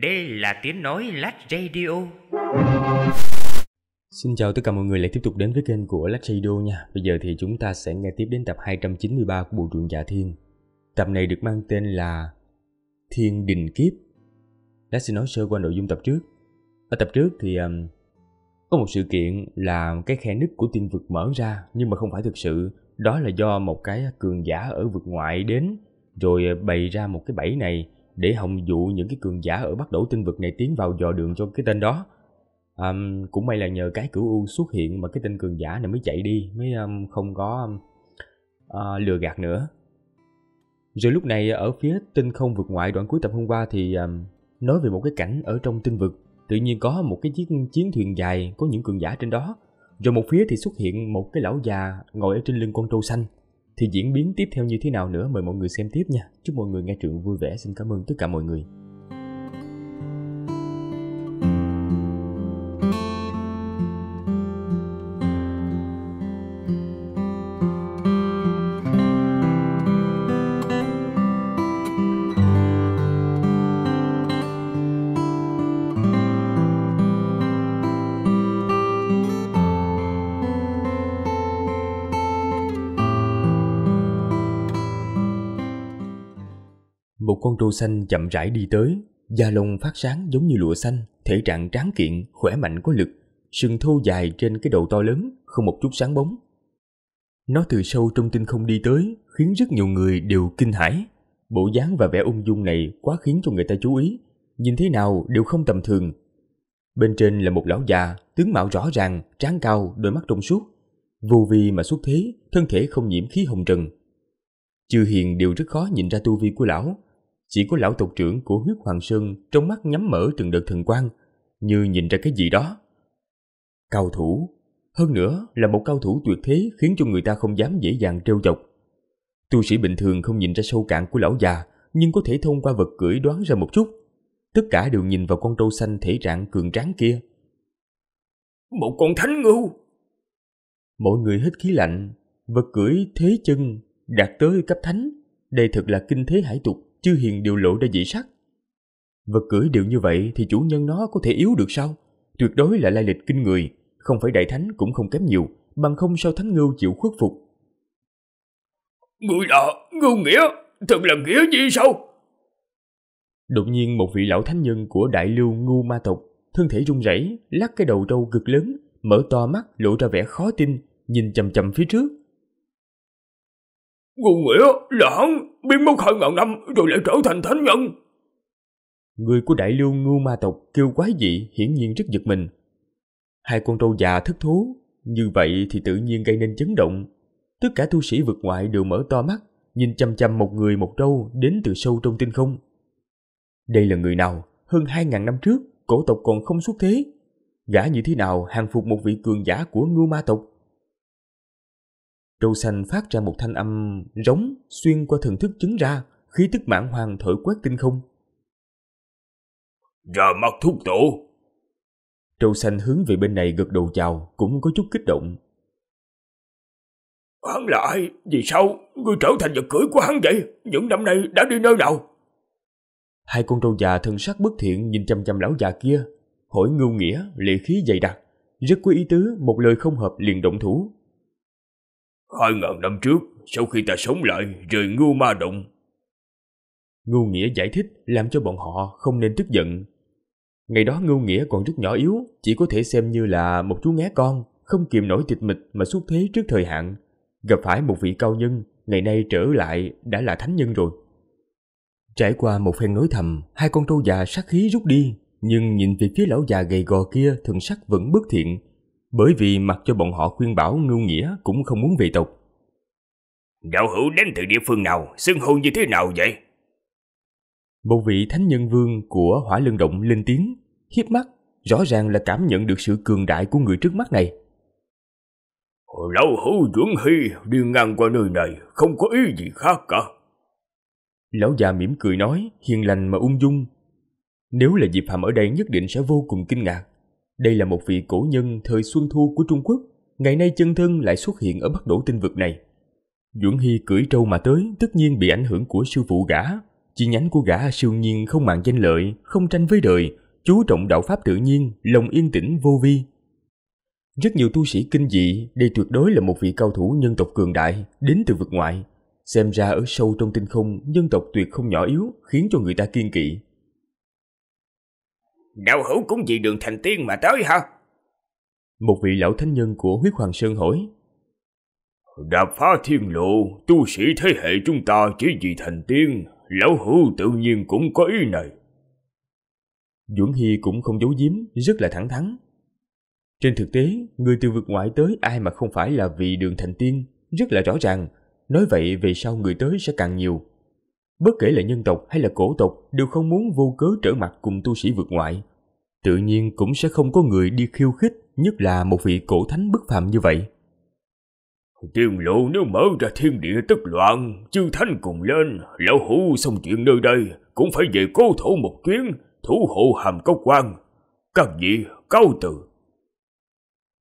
Đây là tiếng nói Lát Radio. Xin chào tất cả mọi người lại tiếp tục đến với kênh của Lát Radio nha. Bây giờ thì chúng ta sẽ nghe tiếp đến tập 293 của bộ truyện Giả dạ Thiên. Tập này được mang tên là Thiên Đình Kiếp. Lát sẽ nói sơ qua nội dung tập trước. Ở tập trước thì um, có một sự kiện là cái khe nứt của tiên vực mở ra nhưng mà không phải thực sự. Đó là do một cái cường giả ở vực ngoại đến rồi bày ra một cái bẫy này để hồng dụ những cái cường giả ở Bắc Đổ tinh vực này tiến vào dò đường cho cái tên đó. Um, cũng may là nhờ cái cửu u xuất hiện mà cái tên cường giả này mới chạy đi, mới um, không có um, uh, lừa gạt nữa. Rồi lúc này ở phía tinh không vượt ngoại đoạn cuối tập hôm qua thì um, nói về một cái cảnh ở trong tinh vực, tự nhiên có một cái chiếc chiến thuyền dài có những cường giả trên đó. Rồi một phía thì xuất hiện một cái lão già ngồi ở trên lưng con trâu xanh thì diễn biến tiếp theo như thế nào nữa mời mọi người xem tiếp nha chúc mọi người nghe truyện vui vẻ xin cảm ơn tất cả mọi người con trâu xanh chậm rãi đi tới, da lông phát sáng giống như lụa xanh, thể trạng tráng kiện, khỏe mạnh có lực, sừng thô dài trên cái đầu to lớn, không một chút sáng bóng. Nó từ sâu trong tinh không đi tới, khiến rất nhiều người đều kinh hãi. Bộ dáng và vẻ ung dung này quá khiến cho người ta chú ý, nhìn thế nào đều không tầm thường. Bên trên là một lão già, tướng mạo rõ ràng, tráng cao, đôi mắt trong suốt. Vô vi mà xuất thế, thân thể không nhiễm khí hồng trần. Chư hiền đều rất khó nhìn ra tu vi của lão, chỉ có lão tộc trưởng của huyết hoàng sơn trong mắt nhắm mở từng đợt thần quang, như nhìn ra cái gì đó. Cao thủ, hơn nữa là một cao thủ tuyệt thế khiến cho người ta không dám dễ dàng trêu chọc. Tu sĩ bình thường không nhìn ra sâu cạn của lão già, nhưng có thể thông qua vật cưỡi đoán ra một chút. Tất cả đều nhìn vào con trâu xanh thể trạng cường tráng kia. Một con thánh ngưu! Mọi người hít khí lạnh, vật cưỡi thế chân đạt tới cấp thánh, đây thật là kinh thế hải tục chư hiền điều lộ ra dị sắc. Vật cưỡi điệu như vậy thì chủ nhân nó có thể yếu được sao? Tuyệt đối là lai lịch kinh người, không phải đại thánh cũng không kém nhiều, bằng không sao thánh ngưu chịu khuất phục. Người là ngưu nghĩa, thật là nghĩa gì sao? Đột nhiên một vị lão thánh nhân của đại lưu ngu ma tộc, thân thể run rẩy, lắc cái đầu trâu cực lớn, mở to mắt lộ ra vẻ khó tin, nhìn chầm chầm phía trước. Ngô Nghĩa là hắn biến mất khỏi ngàn năm rồi lại trở thành thánh nhân. Người của đại lưu ngưu ma tộc kêu quái dị hiển nhiên rất giật mình. Hai con trâu già thất thú như vậy thì tự nhiên gây nên chấn động. Tất cả tu sĩ vượt ngoại đều mở to mắt, nhìn chăm chăm một người một trâu đến từ sâu trong tinh không. Đây là người nào? Hơn hai ngàn năm trước, cổ tộc còn không xuất thế. Gã như thế nào hàng phục một vị cường giả của ngưu ma tộc? Trâu xanh phát ra một thanh âm rống xuyên qua thần thức chứng ra, khí tức mãn hoàng thổi quét tinh không. Ra mặt thúc tổ! Trâu xanh hướng về bên này gật đầu chào, cũng có chút kích động. Hắn là ai? Vì sao? Ngươi trở thành vật cưỡi của hắn vậy? Những năm nay đã đi nơi nào? Hai con trâu già thân sắc bất thiện nhìn chăm chăm lão già kia, hỏi ngưu nghĩa, lệ khí dày đặc. Rất có ý tứ, một lời không hợp liền động thủ, Hai ngàn năm trước, sau khi ta sống lại, rời ngưu ma động. Ngưu Nghĩa giải thích làm cho bọn họ không nên tức giận. Ngày đó Ngưu Nghĩa còn rất nhỏ yếu, chỉ có thể xem như là một chú ngé con, không kiềm nổi thịt mịch mà xuất thế trước thời hạn. Gặp phải một vị cao nhân, ngày nay trở lại đã là thánh nhân rồi. Trải qua một phen nói thầm, hai con trâu già sát khí rút đi, nhưng nhìn về phía lão già gầy gò kia thần sắc vẫn bất thiện, bởi vì mặc cho bọn họ khuyên bảo Ngưu Nghĩa cũng không muốn về tộc. Đạo hữu đến từ địa phương nào, xưng hôn như thế nào vậy? Một vị thánh nhân vương của hỏa lương động lên tiếng, hiếp mắt, rõ ràng là cảm nhận được sự cường đại của người trước mắt này. Lão hữu dưỡng hy đi ngang qua nơi này, không có ý gì khác cả. Lão già mỉm cười nói, hiền lành mà ung dung. Nếu là Diệp Hàm ở đây nhất định sẽ vô cùng kinh ngạc. Đây là một vị cổ nhân thời Xuân Thu của Trung Quốc, ngày nay chân thân lại xuất hiện ở Bắc Đổ tinh vực này. Duẩn Hy cưỡi trâu mà tới, tất nhiên bị ảnh hưởng của sư phụ gã. Chi nhánh của gã siêu nhiên không màng danh lợi, không tranh với đời, chú trọng đạo pháp tự nhiên, lòng yên tĩnh vô vi. Rất nhiều tu sĩ kinh dị, đây tuyệt đối là một vị cao thủ nhân tộc cường đại, đến từ vực ngoại. Xem ra ở sâu trong tinh không, nhân tộc tuyệt không nhỏ yếu, khiến cho người ta kiên kỵ, Đạo hữu cũng vì đường thành tiên mà tới hả? Một vị lão thánh nhân của huyết hoàng sơn hỏi. Đạp phá thiên lộ, tu sĩ thế hệ chúng ta chỉ vì thành tiên, lão hữu tự nhiên cũng có ý này. Duẩn Hy cũng không giấu giếm, rất là thẳng thắn. Trên thực tế, người từ vực ngoại tới ai mà không phải là vì đường thành tiên, rất là rõ ràng. Nói vậy về sau người tới sẽ càng nhiều bất kể là nhân tộc hay là cổ tộc đều không muốn vô cớ trở mặt cùng tu sĩ vượt ngoại. Tự nhiên cũng sẽ không có người đi khiêu khích, nhất là một vị cổ thánh bất phàm như vậy. Tiên lộ nếu mở ra thiên địa tất loạn, chư thánh cùng lên, lão hủ xong chuyện nơi đây, cũng phải về cố thủ một chuyến, thủ hộ hàm cốc quan. Các vị, cao từ.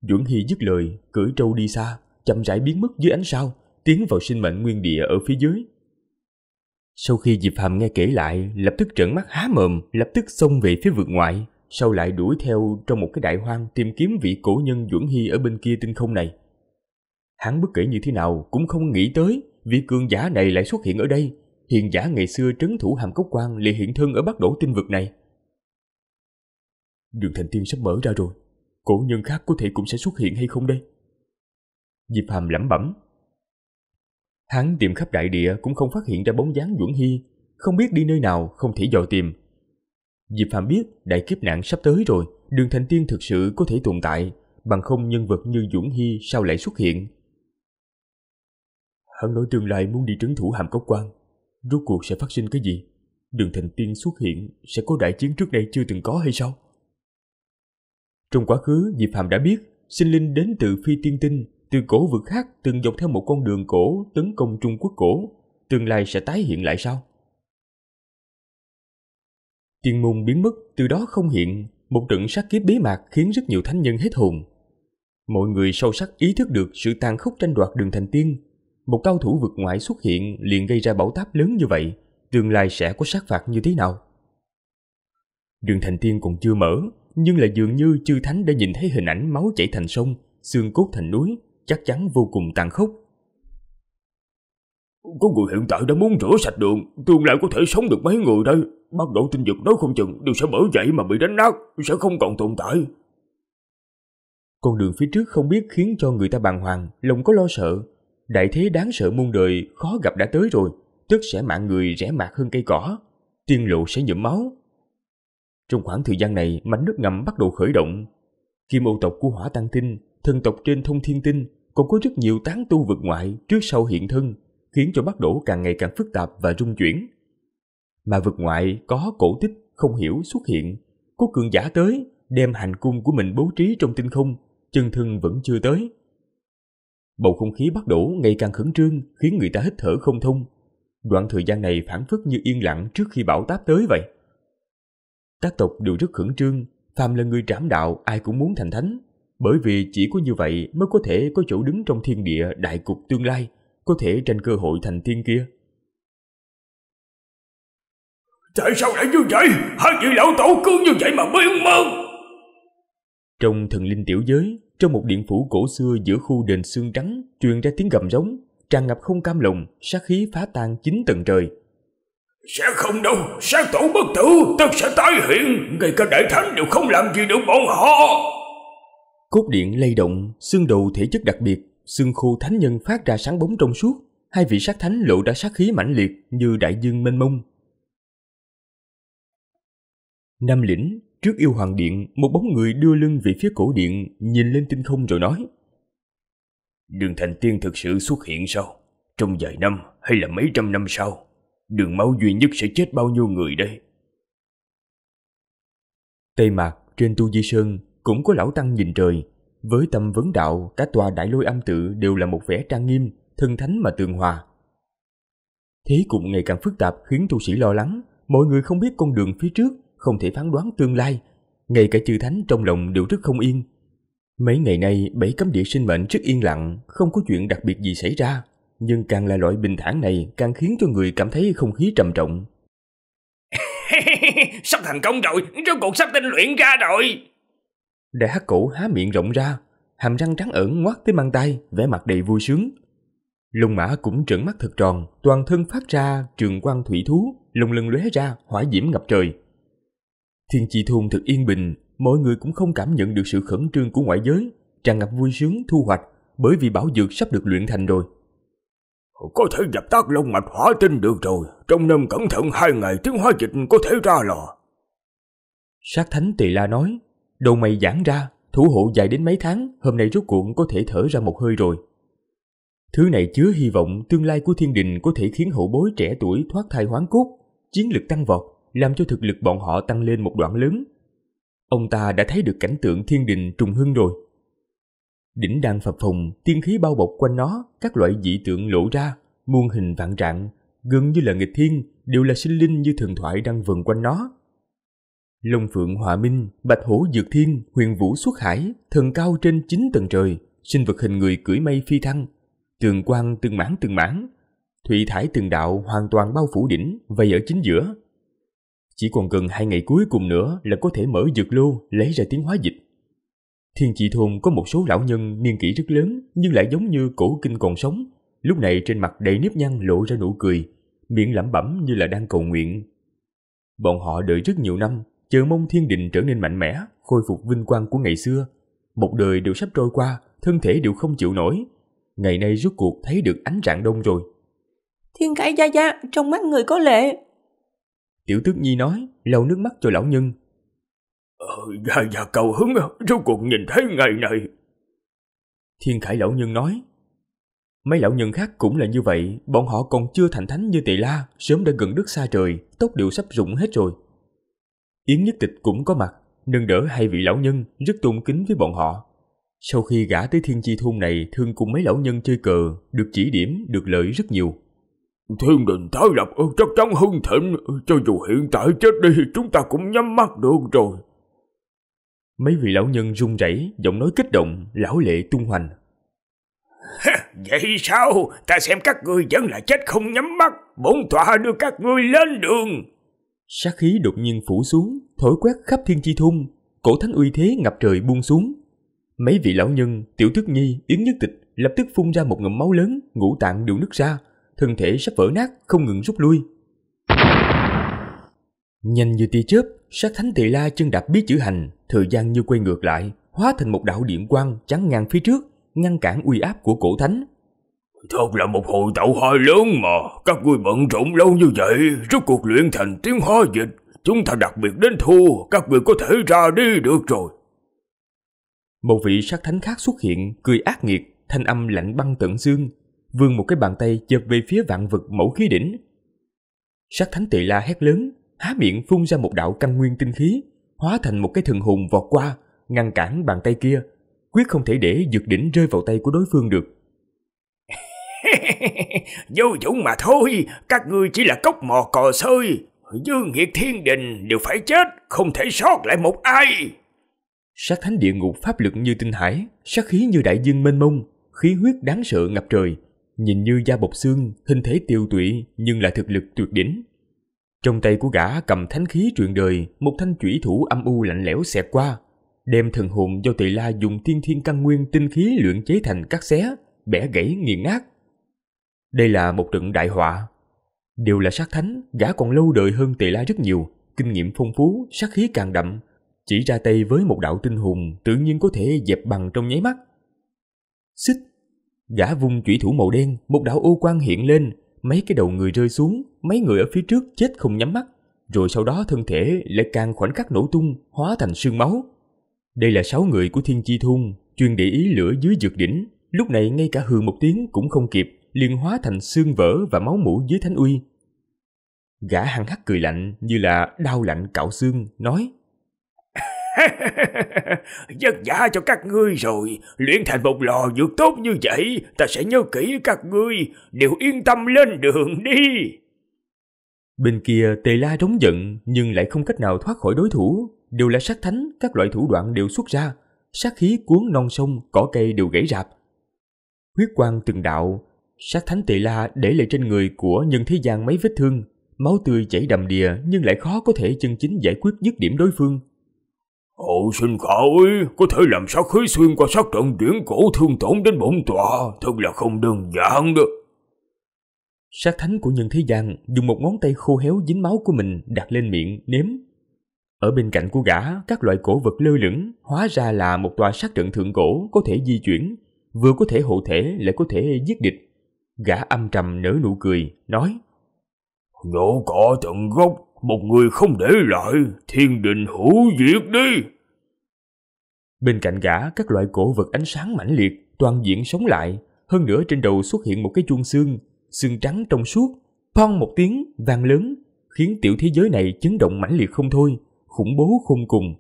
Duẩn Hy dứt lời, cưỡi trâu đi xa, chậm rãi biến mất dưới ánh sao, tiến vào sinh mệnh nguyên địa ở phía dưới. Sau khi Diệp Hàm nghe kể lại, lập tức trợn mắt há mồm, lập tức xông về phía vượt ngoại, sau lại đuổi theo trong một cái đại hoang tìm kiếm vị cổ nhân Duẩn Hy ở bên kia tinh không này. Hắn bất kể như thế nào cũng không nghĩ tới vị cường giả này lại xuất hiện ở đây, hiền giả ngày xưa trấn thủ hàm cốc quan lại hiện thân ở bắc đổ tinh vực này. Đường thành tiên sắp mở ra rồi, cổ nhân khác có thể cũng sẽ xuất hiện hay không đây? Diệp Hàm lẩm bẩm, Hắn tìm khắp đại địa cũng không phát hiện ra bóng dáng Duẩn Hy, không biết đi nơi nào không thể dò tìm. Diệp Phạm biết đại kiếp nạn sắp tới rồi, đường thành tiên thực sự có thể tồn tại, bằng không nhân vật như Duẩn Hy sao lại xuất hiện. Hắn nói tương lai muốn đi trấn thủ hàm cốc quan, rốt cuộc sẽ phát sinh cái gì? Đường thành tiên xuất hiện sẽ có đại chiến trước đây chưa từng có hay sao? Trong quá khứ, Diệp Phạm đã biết sinh linh đến từ phi tiên tinh từ cổ vực khác từng dọc theo một con đường cổ tấn công Trung Quốc cổ, tương lai sẽ tái hiện lại sao? Tiên môn biến mất, từ đó không hiện, một trận sát kiếp bí mạc khiến rất nhiều thánh nhân hết hồn. Mọi người sâu sắc ý thức được sự tàn khốc tranh đoạt đường thành tiên. Một cao thủ vượt ngoại xuất hiện liền gây ra bão táp lớn như vậy, tương lai sẽ có sát phạt như thế nào? Đường thành tiên còn chưa mở, nhưng lại dường như chư thánh đã nhìn thấy hình ảnh máu chảy thành sông, xương cốt thành núi, chắc chắn vô cùng tàn khốc. Có người hiện tại đã muốn rửa sạch đường, tương lai có thể sống được mấy người đây. Bắt độ tinh vực nói không chừng đều sẽ bởi vậy mà bị đánh nát, sẽ không còn tồn tại. Con đường phía trước không biết khiến cho người ta bàng hoàng, lòng có lo sợ. Đại thế đáng sợ muôn đời, khó gặp đã tới rồi, tức sẽ mạng người rẻ mạt hơn cây cỏ, tiên lộ sẽ nhuộm máu. Trong khoảng thời gian này, mảnh nước ngầm bắt đầu khởi động. Kim ô tộc của hỏa tăng tinh thần tộc trên thông thiên tinh còn có rất nhiều tán tu vực ngoại trước sau hiện thân, khiến cho bắt đổ càng ngày càng phức tạp và rung chuyển. Mà vực ngoại có cổ tích không hiểu xuất hiện, có cường giả tới đem hành cung của mình bố trí trong tinh không, chân thân vẫn chưa tới. Bầu không khí bắt đổ ngày càng khẩn trương khiến người ta hít thở không thông. Đoạn thời gian này phản phất như yên lặng trước khi bão táp tới vậy. Các tộc đều rất khẩn trương, phàm là người trảm đạo ai cũng muốn thành thánh, bởi vì chỉ có như vậy mới có thể có chỗ đứng trong thiên địa đại cục tương lai, có thể tranh cơ hội thành thiên kia. Tại sao lại như vậy? Hai vị lão tổ cứ như vậy mà biên mơ. Trong thần linh tiểu giới, trong một điện phủ cổ xưa giữa khu đền xương trắng truyền ra tiếng gầm rống, tràn ngập không cam lòng, sát khí phá tan chín tầng trời. Sẽ không đâu, sát tổ bất tử, tất sẽ tái hiện, ngay cả đại thánh đều không làm gì được bọn họ. Cốt điện lay động, xương đầu thể chất đặc biệt, xương khô thánh nhân phát ra sáng bóng trong suốt, hai vị sát thánh lộ ra sát khí mãnh liệt như đại dương mênh mông. Nam lĩnh, trước yêu hoàng điện, một bóng người đưa lưng về phía cổ điện, nhìn lên tinh không rồi nói. Đường thành tiên thực sự xuất hiện sao? Trong vài năm hay là mấy trăm năm sau, đường máu duy nhất sẽ chết bao nhiêu người đây? Tây mạc trên Tu Di Sơn cũng có lão tăng nhìn trời, với tâm vấn đạo cả tòa đại lôi âm tự đều là một vẻ trang nghiêm, thân thánh mà tường hòa. Thế cũng ngày càng phức tạp khiến tu sĩ lo lắng, mọi người không biết con đường phía trước, không thể phán đoán tương lai, ngay cả chư thánh trong lòng đều rất không yên. Mấy ngày nay, bảy cấm địa sinh mệnh rất yên lặng, không có chuyện đặc biệt gì xảy ra, nhưng càng là loại bình thản này càng khiến cho người cảm thấy không khí trầm trọng. sắp thành công rồi, rốt cuộc sắp tinh luyện ra rồi. Đại hắc cổ há miệng rộng ra, hàm răng trắng ẩn ngoác tới mang tay, vẻ mặt đầy vui sướng. Lông mã cũng trợn mắt thật tròn, toàn thân phát ra trường quang thủy thú, lồng lừng lóe ra hỏa diễm ngập trời. Thiên chi thôn thật yên bình, mọi người cũng không cảm nhận được sự khẩn trương của ngoại giới, tràn ngập vui sướng thu hoạch bởi vì bảo dược sắp được luyện thành rồi. Có thể dập tắt lông mạch hỏa tinh được rồi, trong năm cẩn thận hai ngày tiếng hóa dịch có thể ra lò. Sát thánh Tỳ La nói, Đầu mày giãn ra, thủ hộ dài đến mấy tháng, hôm nay rốt cuộc có thể thở ra một hơi rồi. Thứ này chứa hy vọng tương lai của thiên đình có thể khiến hậu bối trẻ tuổi thoát thai hoán cốt, chiến lực tăng vọt, làm cho thực lực bọn họ tăng lên một đoạn lớn. Ông ta đã thấy được cảnh tượng thiên đình trùng hưng rồi. Đỉnh đang phập phồng, tiên khí bao bọc quanh nó, các loại dị tượng lộ ra, muôn hình vạn trạng, gần như là nghịch thiên, đều là sinh linh như thần thoại đang vần quanh nó, Long Phượng Hòa Minh, Bạch Hổ Dược Thiên, Huyền Vũ Xuất Hải, thần cao trên 9 tầng trời, sinh vật hình người cưỡi mây phi thăng, tường quang từng mảng từng mảng, thủy thải từng đạo hoàn toàn bao phủ đỉnh, vây ở chính giữa. Chỉ còn gần hai ngày cuối cùng nữa là có thể mở dược lô lấy ra tiếng hóa dịch. Thiên trị thôn có một số lão nhân niên kỷ rất lớn nhưng lại giống như cổ kinh còn sống. Lúc này trên mặt đầy nếp nhăn lộ ra nụ cười, miệng lẩm bẩm như là đang cầu nguyện. Bọn họ đợi rất nhiều năm chờ mong thiên đình trở nên mạnh mẽ, khôi phục vinh quang của ngày xưa. Một đời đều sắp trôi qua, thân thể đều không chịu nổi. Ngày nay rốt cuộc thấy được ánh rạng đông rồi. Thiên khải gia gia, trong mắt người có lệ. Tiểu tước nhi nói, lau nước mắt cho lão nhân. Ờ, gia gia cầu hứng, rốt cuộc nhìn thấy ngày này. Thiên khải lão nhân nói, Mấy lão nhân khác cũng là như vậy, bọn họ còn chưa thành thánh như Tỳ La, sớm đã gần đất xa trời, tóc đều sắp rụng hết rồi. Yến Nhất Tịch cũng có mặt, nâng đỡ hai vị lão nhân, rất tôn kính với bọn họ. Sau khi gã tới thiên chi thôn này thương cùng mấy lão nhân chơi cờ, được chỉ điểm, được lợi rất nhiều. Thiên đình thái lập chắc chắn hưng thịnh, cho dù hiện tại chết đi chúng ta cũng nhắm mắt được rồi. Mấy vị lão nhân run rẩy, giọng nói kích động, lão lệ tung hoành. Vậy sao? Ta xem các ngươi vẫn là chết không nhắm mắt, bổn tọa đưa các ngươi lên đường. Sát khí đột nhiên phủ xuống, thổi quét khắp thiên chi thung, cổ thánh uy thế ngập trời buông xuống. Mấy vị lão nhân, tiểu thức nhi, yến nhất tịch lập tức phun ra một ngụm máu lớn, ngũ tạng đều nứt ra, thân thể sắp vỡ nát, không ngừng rút lui. Nhanh như tia chớp, sát thánh tỳ la chân đạp bí chữ hành, thời gian như quay ngược lại, hóa thành một đạo điện quang chắn ngang phía trước, ngăn cản uy áp của cổ thánh, Thật là một hồi tạo hoa lớn mà, các ngươi bận rộn lâu như vậy, rốt cuộc luyện thành tiếng hoa dịch, chúng ta đặc biệt đến thua, các ngươi có thể ra đi được rồi. Một vị sát thánh khác xuất hiện, cười ác nghiệt, thanh âm lạnh băng tận xương, vươn một cái bàn tay chụp về phía vạn vực mẫu khí đỉnh. Sát thánh tị la hét lớn, há miệng phun ra một đạo căn nguyên tinh khí, hóa thành một cái thần hùng vọt qua, ngăn cản bàn tay kia, quyết không thể để dược đỉnh rơi vào tay của đối phương được. Vô dụng mà thôi, các ngươi chỉ là cốc mò cò sơi. Dương nghiệt thiên đình đều phải chết, không thể sót lại một ai. Sát thánh địa ngục pháp lực như tinh hải, sát khí như đại dương mênh mông, khí huyết đáng sợ ngập trời, nhìn như da bọc xương, hình thể tiêu tụy nhưng là thực lực tuyệt đỉnh. Trong tay của gã cầm thánh khí truyền đời, một thanh chủy thủ âm u lạnh lẽo xẹt qua, đem thần hồn do tỳ la dùng thiên thiên căn nguyên tinh khí luyện chế thành các xé, bẻ gãy nghiền nát, đây là một trận đại họa. Đều là sát thánh, gã còn lâu đợi hơn tỳ la rất nhiều, kinh nghiệm phong phú, sát khí càng đậm. Chỉ ra tay với một đạo tinh hùng tự nhiên có thể dẹp bằng trong nháy mắt. Xích! Gã vung chủy thủ màu đen, một đạo ô quan hiện lên, mấy cái đầu người rơi xuống, mấy người ở phía trước chết không nhắm mắt, rồi sau đó thân thể lại càng khoảnh khắc nổ tung, hóa thành sương máu. Đây là sáu người của Thiên Chi thun chuyên để ý lửa dưới dược đỉnh, lúc này ngay cả hừ một tiếng cũng không kịp, liền hóa thành xương vỡ và máu mũ dưới thánh uy. Gã hăng hắc cười lạnh như là đau lạnh cạo xương, nói Giấc giả cho các ngươi rồi, luyện thành một lò dược tốt như vậy, ta sẽ nhớ kỹ các ngươi, đều yên tâm lên đường đi. Bên kia tề la rống giận nhưng lại không cách nào thoát khỏi đối thủ, đều là sát thánh, các loại thủ đoạn đều xuất ra, sát khí cuốn non sông, cỏ cây đều gãy rạp. Huyết quang từng đạo, Sát thánh tỳ la để lại trên người của nhân thế gian mấy vết thương, máu tươi chảy đầm đìa nhưng lại khó có thể chân chính giải quyết dứt điểm đối phương. Hậu sinh khởi có thể làm sát khí xuyên qua sát trận điển cổ thương tổn đến bổn tọa, thật là không đơn giản đó. Sát thánh của nhân thế gian dùng một ngón tay khô héo dính máu của mình đặt lên miệng, nếm. Ở bên cạnh của gã, các loại cổ vật lơ lửng, hóa ra là một tòa sát trận thượng cổ có thể di chuyển, vừa có thể hộ thể lại có thể giết địch. Gã âm trầm nở nụ cười, nói Nhổ cỏ tận gốc, một người không để lại, thiên đình hữu diệt đi. Bên cạnh gã các loại cổ vật ánh sáng mãnh liệt, toàn diện sống lại, hơn nữa trên đầu xuất hiện một cái chuông xương, xương trắng trong suốt, phong một tiếng vang lớn, khiến tiểu thế giới này chấn động mãnh liệt không thôi, khủng bố khôn cùng.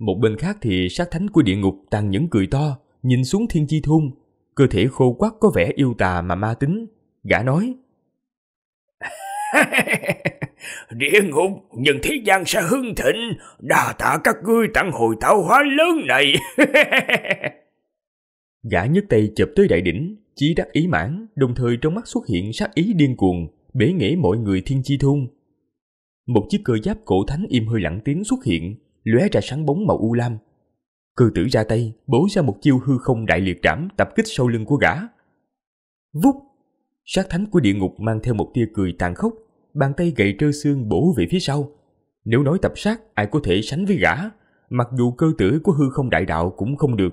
Một bên khác thì sát thánh của địa ngục tàn nhẫn cười to, nhìn xuống thiên chi thôn, cơ thể khô quắc có vẻ yêu tà mà ma tính. Gã nói, Địa ngục nhân thế gian sẽ hưng thịnh, đà tạ các ngươi tặng hồi tạo hóa lớn này. Gã nhấc tay chụp tới đại đỉnh, chí đắc ý mãn, đồng thời trong mắt xuất hiện sát ý điên cuồng, bể nghĩa mọi người thiên chi thôn. Một chiếc cơ giáp cổ thánh im hơi lặng tiếng xuất hiện, lóe ra sáng bóng màu u lam, Cư tử ra tay, bố ra một chiêu hư không đại liệt trảm tập kích sau lưng của gã. Vút! Sát thánh của địa ngục mang theo một tia cười tàn khốc, bàn tay gậy trơ xương bổ về phía sau. Nếu nói tập sát, ai có thể sánh với gã, mặc dù cơ tử của hư không đại đạo cũng không được.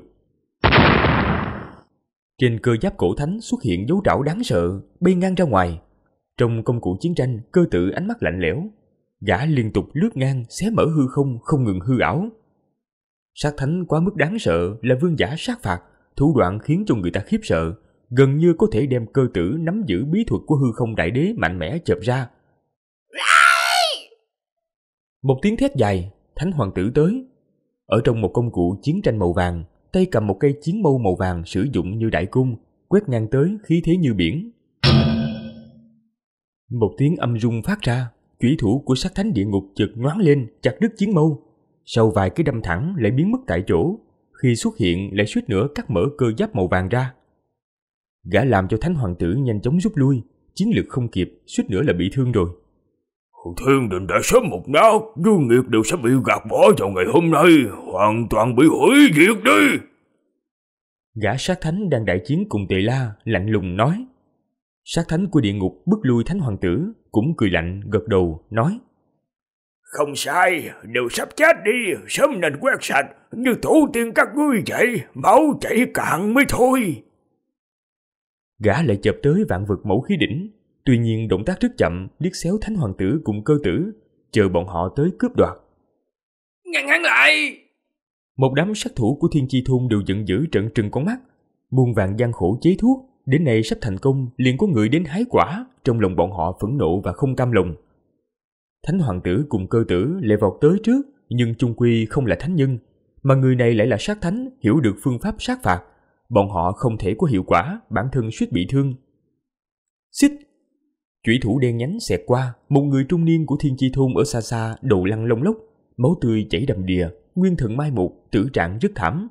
Trên cơ giáp cổ thánh xuất hiện dấu rảo đáng sợ, bay ngang ra ngoài. Trong công cụ chiến tranh, cơ tử ánh mắt lạnh lẽo. Gã liên tục lướt ngang, xé mở hư không, không ngừng hư ảo. Sát thánh quá mức đáng sợ là vương giả sát phạt, thủ đoạn khiến cho người ta khiếp sợ, gần như có thể đem cơ tử nắm giữ bí thuật của hư không đại đế mạnh mẽ chộp ra. Một tiếng thét dài, thánh hoàng tử tới. Ở trong một công cụ chiến tranh màu vàng, tay cầm một cây chiến mâu màu vàng sử dụng như đại cung, quét ngang tới khí thế như biển. Một tiếng âm rung phát ra, chủy thủ của sát thánh địa ngục chợt ngoáng lên chặt đứt chiến mâu, sau vài cái đâm thẳng lại biến mất tại chỗ, khi xuất hiện lại suýt nữa cắt mở cơ giáp màu vàng ra. Gã làm cho thánh hoàng tử nhanh chóng rút lui, chiến lược không kịp, suýt nữa là bị thương rồi. Hậu thiên đình đã sớm một náo dương nghiệp đều sẽ bị gạt bỏ vào ngày hôm nay, hoàn toàn bị hủy diệt đi. Gã sát thánh đang đại chiến cùng tề la, lạnh lùng nói. Sát thánh của địa ngục bước lui thánh hoàng tử, cũng cười lạnh, gật đầu, nói. Không sai, đều sắp chết đi, sớm nên quét sạch, như tổ tiên các ngươi vậy, máu chảy cạn mới thôi. Gã lại chập tới vạn vực mẫu khí đỉnh, tuy nhiên động tác rất chậm, liếc xéo thánh hoàng tử cùng cơ tử, chờ bọn họ tới cướp đoạt. Ngăn hắn lại! Một đám sát thủ của thiên chi thôn đều giận dữ trận trừng con mắt, muôn vàng gian khổ chế thuốc, đến nay sắp thành công liền có người đến hái quả, trong lòng bọn họ phẫn nộ và không cam lòng. Thánh hoàng tử cùng cơ tử lại vọt tới trước, nhưng chung quy không là thánh nhân, mà người này lại là sát thánh, hiểu được phương pháp sát phạt. Bọn họ không thể có hiệu quả, bản thân suýt bị thương. Xích! Chủy thủ đen nhánh xẹt qua, một người trung niên của thiên chi thôn ở xa xa đầu lăn lông lốc, máu tươi chảy đầm đìa, nguyên thần mai một, tử trạng rất thảm.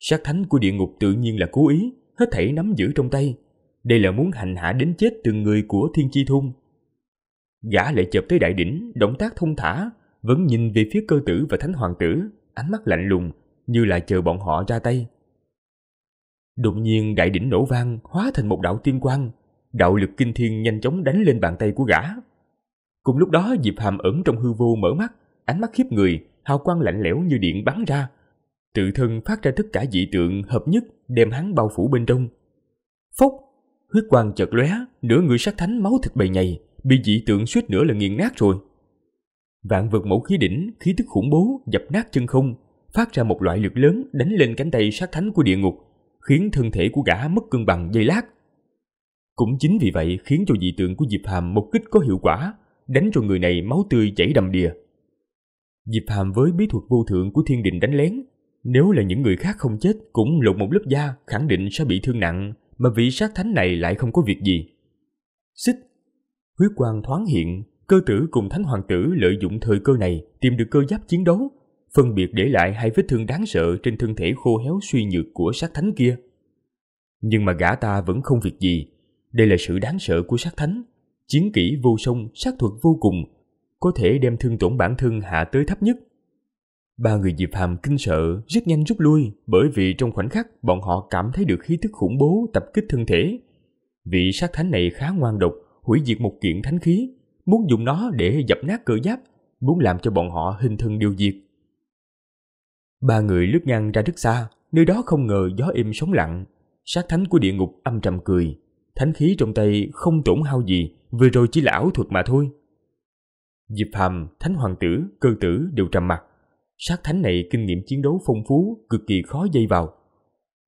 Sát thánh của địa ngục tự nhiên là cố ý, hết thảy nắm giữ trong tay. Đây là muốn hành hạ đến chết từng người của thiên chi thôn Gã lại chụp tới đại đỉnh, động tác thông thả, vẫn nhìn về phía cơ tử và thánh hoàng tử, ánh mắt lạnh lùng, như là chờ bọn họ ra tay. Đột nhiên đại đỉnh nổ vang, hóa thành một đạo tiên quang, đạo lực kinh thiên nhanh chóng đánh lên bàn tay của gã. Cùng lúc đó Diệp Hàm ẩn trong hư vô mở mắt, ánh mắt khiếp người, hào quang lạnh lẽo như điện bắn ra. Tự thân phát ra tất cả dị tượng hợp nhất đem hắn bao phủ bên trong. Phốc, huyết quang chợt lóe, nửa người sát thánh máu thịt bầy nhầy, bị dị tượng suýt nữa là nghiền nát rồi. Vạn vật mẫu khí đỉnh, khí tức khủng bố, dập nát chân không, phát ra một loại lực lớn đánh lên cánh tay sát thánh của địa ngục, khiến thân thể của gã mất cân bằng dây lát. Cũng chính vì vậy khiến cho dị tượng của Diệp Hàm một kích có hiệu quả, đánh cho người này máu tươi chảy đầm đìa. Diệp Hàm với bí thuật vô thượng của thiên đình đánh lén, nếu là những người khác không chết cũng lột một lớp da khẳng định sẽ bị thương nặng, mà vị sát thánh này lại không có việc gì. Xích Huyết quang thoáng hiện, cơ tử cùng thánh hoàng tử lợi dụng thời cơ này tìm được cơ giáp chiến đấu, phân biệt để lại hai vết thương đáng sợ trên thân thể khô héo suy nhược của sát thánh kia. Nhưng mà gã ta vẫn không việc gì, đây là sự đáng sợ của sát thánh, chiến kỹ vô song, sát thuật vô cùng, có thể đem thương tổn bản thân hạ tới thấp nhất. Ba người Diệp Hàm kinh sợ, rất nhanh rút lui, bởi vì trong khoảnh khắc bọn họ cảm thấy được khí tức khủng bố tập kích thân thể. Vị sát thánh này khá ngoan độc, hủy diệt một kiện thánh khí, muốn dùng nó để dập nát cửa giáp, muốn làm cho bọn họ hình thân điều diệt. Ba người lướt ngang ra rất xa, nơi đó không ngờ gió êm sóng lặng, sát thánh của địa ngục âm trầm cười, thánh khí trong tay không tổn hao gì, vừa rồi chỉ là ảo thuật mà thôi. Diệp Hàm, Thánh Hoàng tử, cơ tử đều trầm mặt. Sát thánh này kinh nghiệm chiến đấu phong phú, cực kỳ khó dây vào.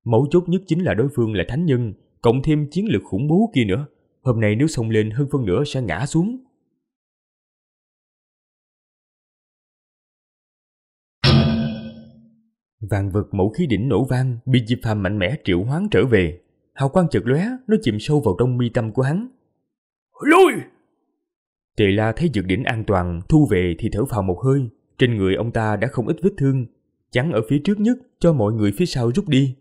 Mấu chốt nhất chính là đối phương là thánh nhân, cộng thêm chiến lược khủng bố kia nữa, Hôm nay nếu xông lên hơn phân nửa sẽ ngã xuống. Vàng vực mẫu khí đỉnh nổ vang, bị Diệp Phàm mạnh mẽ triệu hoán trở về. Hào quang chợt lóe, nó chìm sâu vào trong mi tâm của hắn. Lui! Tề La thấy dược đỉnh an toàn, thu về thì thở phào một hơi. Trên người ông ta đã không ít vết thương, chắn ở phía trước nhất cho mọi người phía sau rút đi.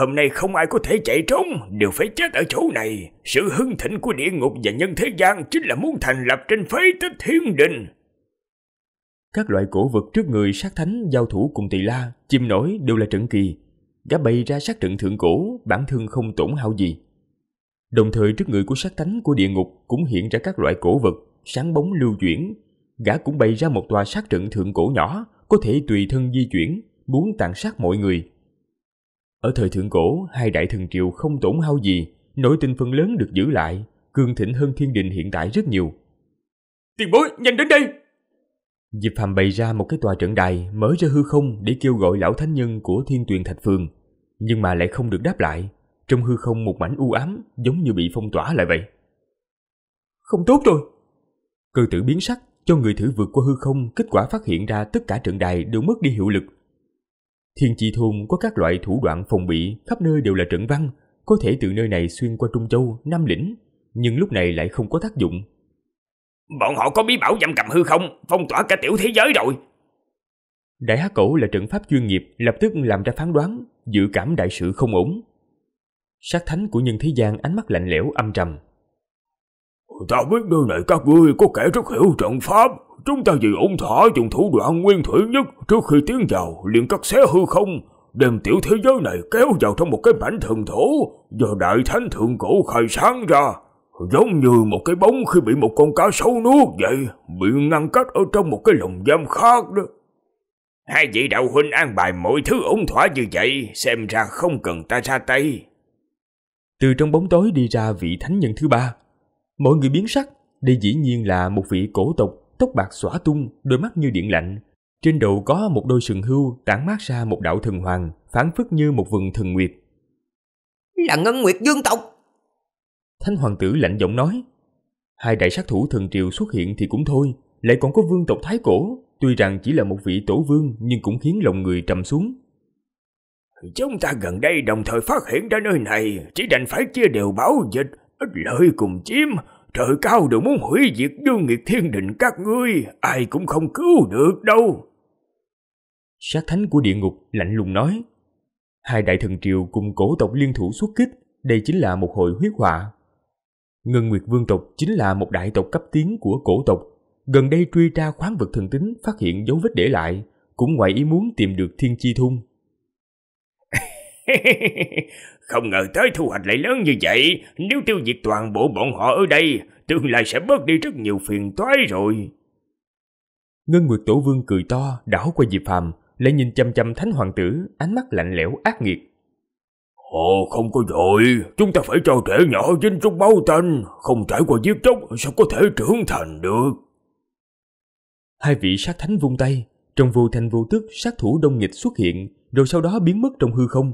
Hôm nay không ai có thể chạy trốn, đều phải chết ở chỗ này. Sự hưng thịnh của địa ngục và nhân thế gian chính là muốn thành lập trên phế tích thiên đình. Các loại cổ vật trước người sát thánh giao thủ cùng tỳ la, chim nổi đều là trận kỳ. Gã bay ra sát trận thượng cổ, bản thân không tổn hao gì. Đồng thời trước người của sát thánh của địa ngục cũng hiện ra các loại cổ vật, sáng bóng lưu chuyển. Gã cũng bay ra một tòa sát trận thượng cổ nhỏ, có thể tùy thân di chuyển, muốn tàn sát mọi người ở thời thượng cổ, hai đại thần triều không tổn hao gì, nội tình phần lớn được giữ lại, cường thịnh hơn thiên đình hiện tại rất nhiều. Tiền bối, nhanh đến đây! Diệp Phàm bày ra một cái tòa trận đài mở ra hư không để kêu gọi lão thánh nhân của thiên tuyền thạch phường, nhưng mà lại không được đáp lại. Trong hư không một mảnh u ám giống như bị phong tỏa lại vậy. Không tốt rồi! Cơ tử biến sắc cho người thử vượt qua hư không kết quả phát hiện ra tất cả trận đài đều mất đi hiệu lực Thiên Chi Thôn có các loại thủ đoạn phòng bị, khắp nơi đều là trận văn, có thể từ nơi này xuyên qua Trung Châu, Nam Lĩnh, nhưng lúc này lại không có tác dụng. Bọn họ có bí bảo giam cầm hư không, phong tỏa cả tiểu thế giới rồi. Đại Hắc Cẩu là trận pháp chuyên nghiệp, lập tức làm ra phán đoán, dự cảm đại sự không ổn. Sát thánh của nhân thế gian ánh mắt lạnh lẽo âm trầm. Ta biết nơi này các ngươi có kẻ rất hiểu trận pháp, Chúng ta vì ổn thỏa dùng thủ đoạn nguyên thủy nhất trước khi tiến vào liền cắt xé hư không, đem tiểu thế giới này kéo vào trong một cái mảnh thần thổ do đại thánh thượng cổ khai sáng ra. Giống như một cái bóng khi bị một con cá sấu nuốt vậy, bị ngăn cách ở trong một cái lồng giam khác đó. Hai vị đạo huynh an bài mọi thứ ổn thỏa như vậy, xem ra không cần ta ra tay. Từ trong bóng tối đi ra vị thánh nhân thứ ba, mọi người biến sắc, đây dĩ nhiên là một vị cổ tộc tóc bạc xõa tung, đôi mắt như điện lạnh. Trên đầu có một đôi sừng hưu tản mát ra một đạo thần hoàng, phán phất như một vườn thần nguyệt. Là Ngân Nguyệt Dương tộc! thanh hoàng tử lạnh giọng nói. Hai đại sát thủ thần triều xuất hiện thì cũng thôi, lại còn có vương tộc Thái Cổ, tuy rằng chỉ là một vị tổ vương nhưng cũng khiến lòng người trầm xuống. Chúng ta gần đây đồng thời phát hiện ra nơi này, chỉ đành phải chia đều báo dịch, ít lợi cùng chiếm, Trời cao đều muốn hủy diệt dương nghiệt thiên định các ngươi, ai cũng không cứu được đâu. Sát thánh của địa ngục lạnh lùng nói. Hai đại thần triều cùng cổ tộc liên thủ xuất kích, đây chính là một hội huyết họa. Ngân Nguyệt Vương tộc chính là một đại tộc cấp tiến của cổ tộc. Gần đây truy tra khoáng vật thần tính phát hiện dấu vết để lại, cũng ngoài ý muốn tìm được thiên chi thung. Không ngờ tới thu hoạch lại lớn như vậy, nếu tiêu diệt toàn bộ bọn họ ở đây, tương lai sẽ bớt đi rất nhiều phiền toái rồi. Ngân Nguyệt Tổ Vương cười to, đảo qua Diệp Phàm, lại nhìn chăm chăm Thánh Hoàng Tử, ánh mắt lạnh lẽo ác nghiệt. Ồ, không có rồi, chúng ta phải cho trẻ nhỏ dính trong máu tanh, không trải qua giết chóc sao có thể trưởng thành được. Hai vị sát thánh vung tay, trong vô thành vô tức sát thủ đông nghịch xuất hiện, rồi sau đó biến mất trong hư không.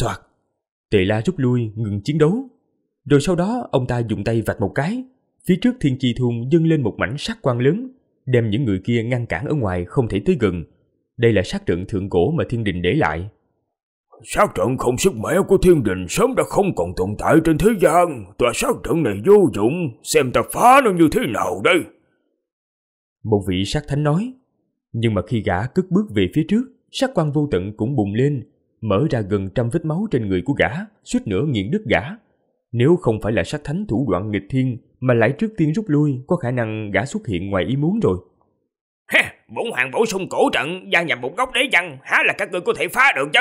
Xoạt. Tề la rút lui, ngừng chiến đấu. Rồi sau đó ông ta dùng tay vạch một cái. Phía trước thiên chi thun dâng lên một mảnh sát quang lớn, đem những người kia ngăn cản ở ngoài không thể tới gần. Đây là sát trận thượng cổ mà thiên đình để lại. Sát trận không sức mẻ của thiên đình sớm đã không còn tồn tại trên thế gian. Tòa sát trận này vô dụng, xem ta phá nó như thế nào đây. Một vị sát thánh nói, nhưng mà khi gã cất bước về phía trước, sát quan vô tận cũng bùng lên, mở ra gần trăm vết máu trên người của gã, suýt nữa nghiện đứt gã. Nếu không phải là sát thánh thủ đoạn nghịch thiên mà lại trước tiên rút lui, có khả năng gã xuất hiện ngoài ý muốn rồi. Ha, bổn hoàng bổ sung cổ trận, gia nhập một góc đế văn, há là các ngươi có thể phá được chứ?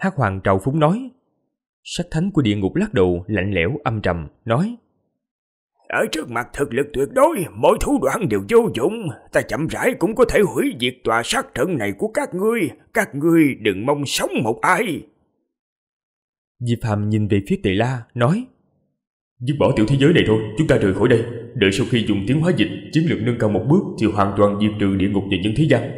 Hát hoàng trào phúng nói. Sát thánh của địa ngục lắc đầu, lạnh lẽo, âm trầm, nói. Ở trước mặt thực lực tuyệt đối, mọi thủ đoạn đều vô dụng. Ta chậm rãi cũng có thể hủy diệt tòa sát trận này của các ngươi. Các ngươi đừng mong sống một ai. Diệp Hàm nhìn về phía Tề La, nói Dứt bỏ tiểu thế giới này thôi, chúng ta rời khỏi đây. Đợi sau khi dùng tiếng hóa dịch, chiến lược nâng cao một bước thì hoàn toàn diệt trừ địa ngục và những thế gian.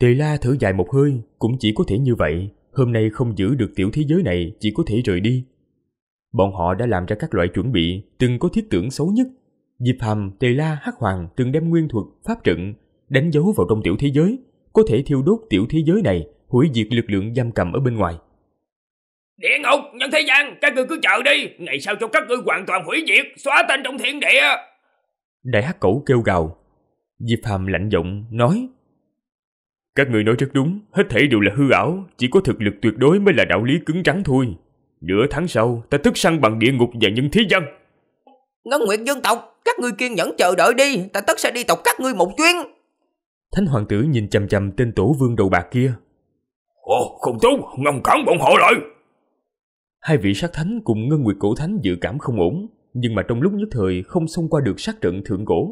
Tề La thở dài một hơi, cũng chỉ có thể như vậy. Hôm nay không giữ được tiểu thế giới này, chỉ có thể rời đi, Bọn họ đã làm ra các loại chuẩn bị từng có thiết tưởng xấu nhất. Diệp Hàm, Tề La, Hắc Hoàng từng đem nguyên thuật, pháp trận đánh dấu vào trong tiểu thế giới, có thể thiêu đốt tiểu thế giới này, hủy diệt lực lượng giam cầm ở bên ngoài. Địa ngục, nhân thế gian, các ngươi cứ chờ đi, ngày sau cho các ngươi hoàn toàn hủy diệt, xóa tên trong thiên địa. Đại hắc cẩu kêu gào. Diệp Hàm lạnh giọng nói: "Các người nói rất đúng, hết thể đều là hư ảo, chỉ có thực lực tuyệt đối mới là đạo lý cứng rắn thôi, Nửa tháng sau ta thức săn bằng địa ngục và những thí dân Ngân Nguyệt dân tộc Các ngươi kiên nhẫn chờ đợi đi Ta tất sẽ đi tộc các ngươi một chuyến Thánh hoàng tử nhìn chầm chầm tên tổ vương đầu bạc kia Ồ không tốt Ngăn cản bọn họ lại Hai vị sát thánh cùng Ngân Nguyệt cổ thánh dự cảm không ổn Nhưng mà trong lúc nhất thời Không xông qua được sát trận thượng cổ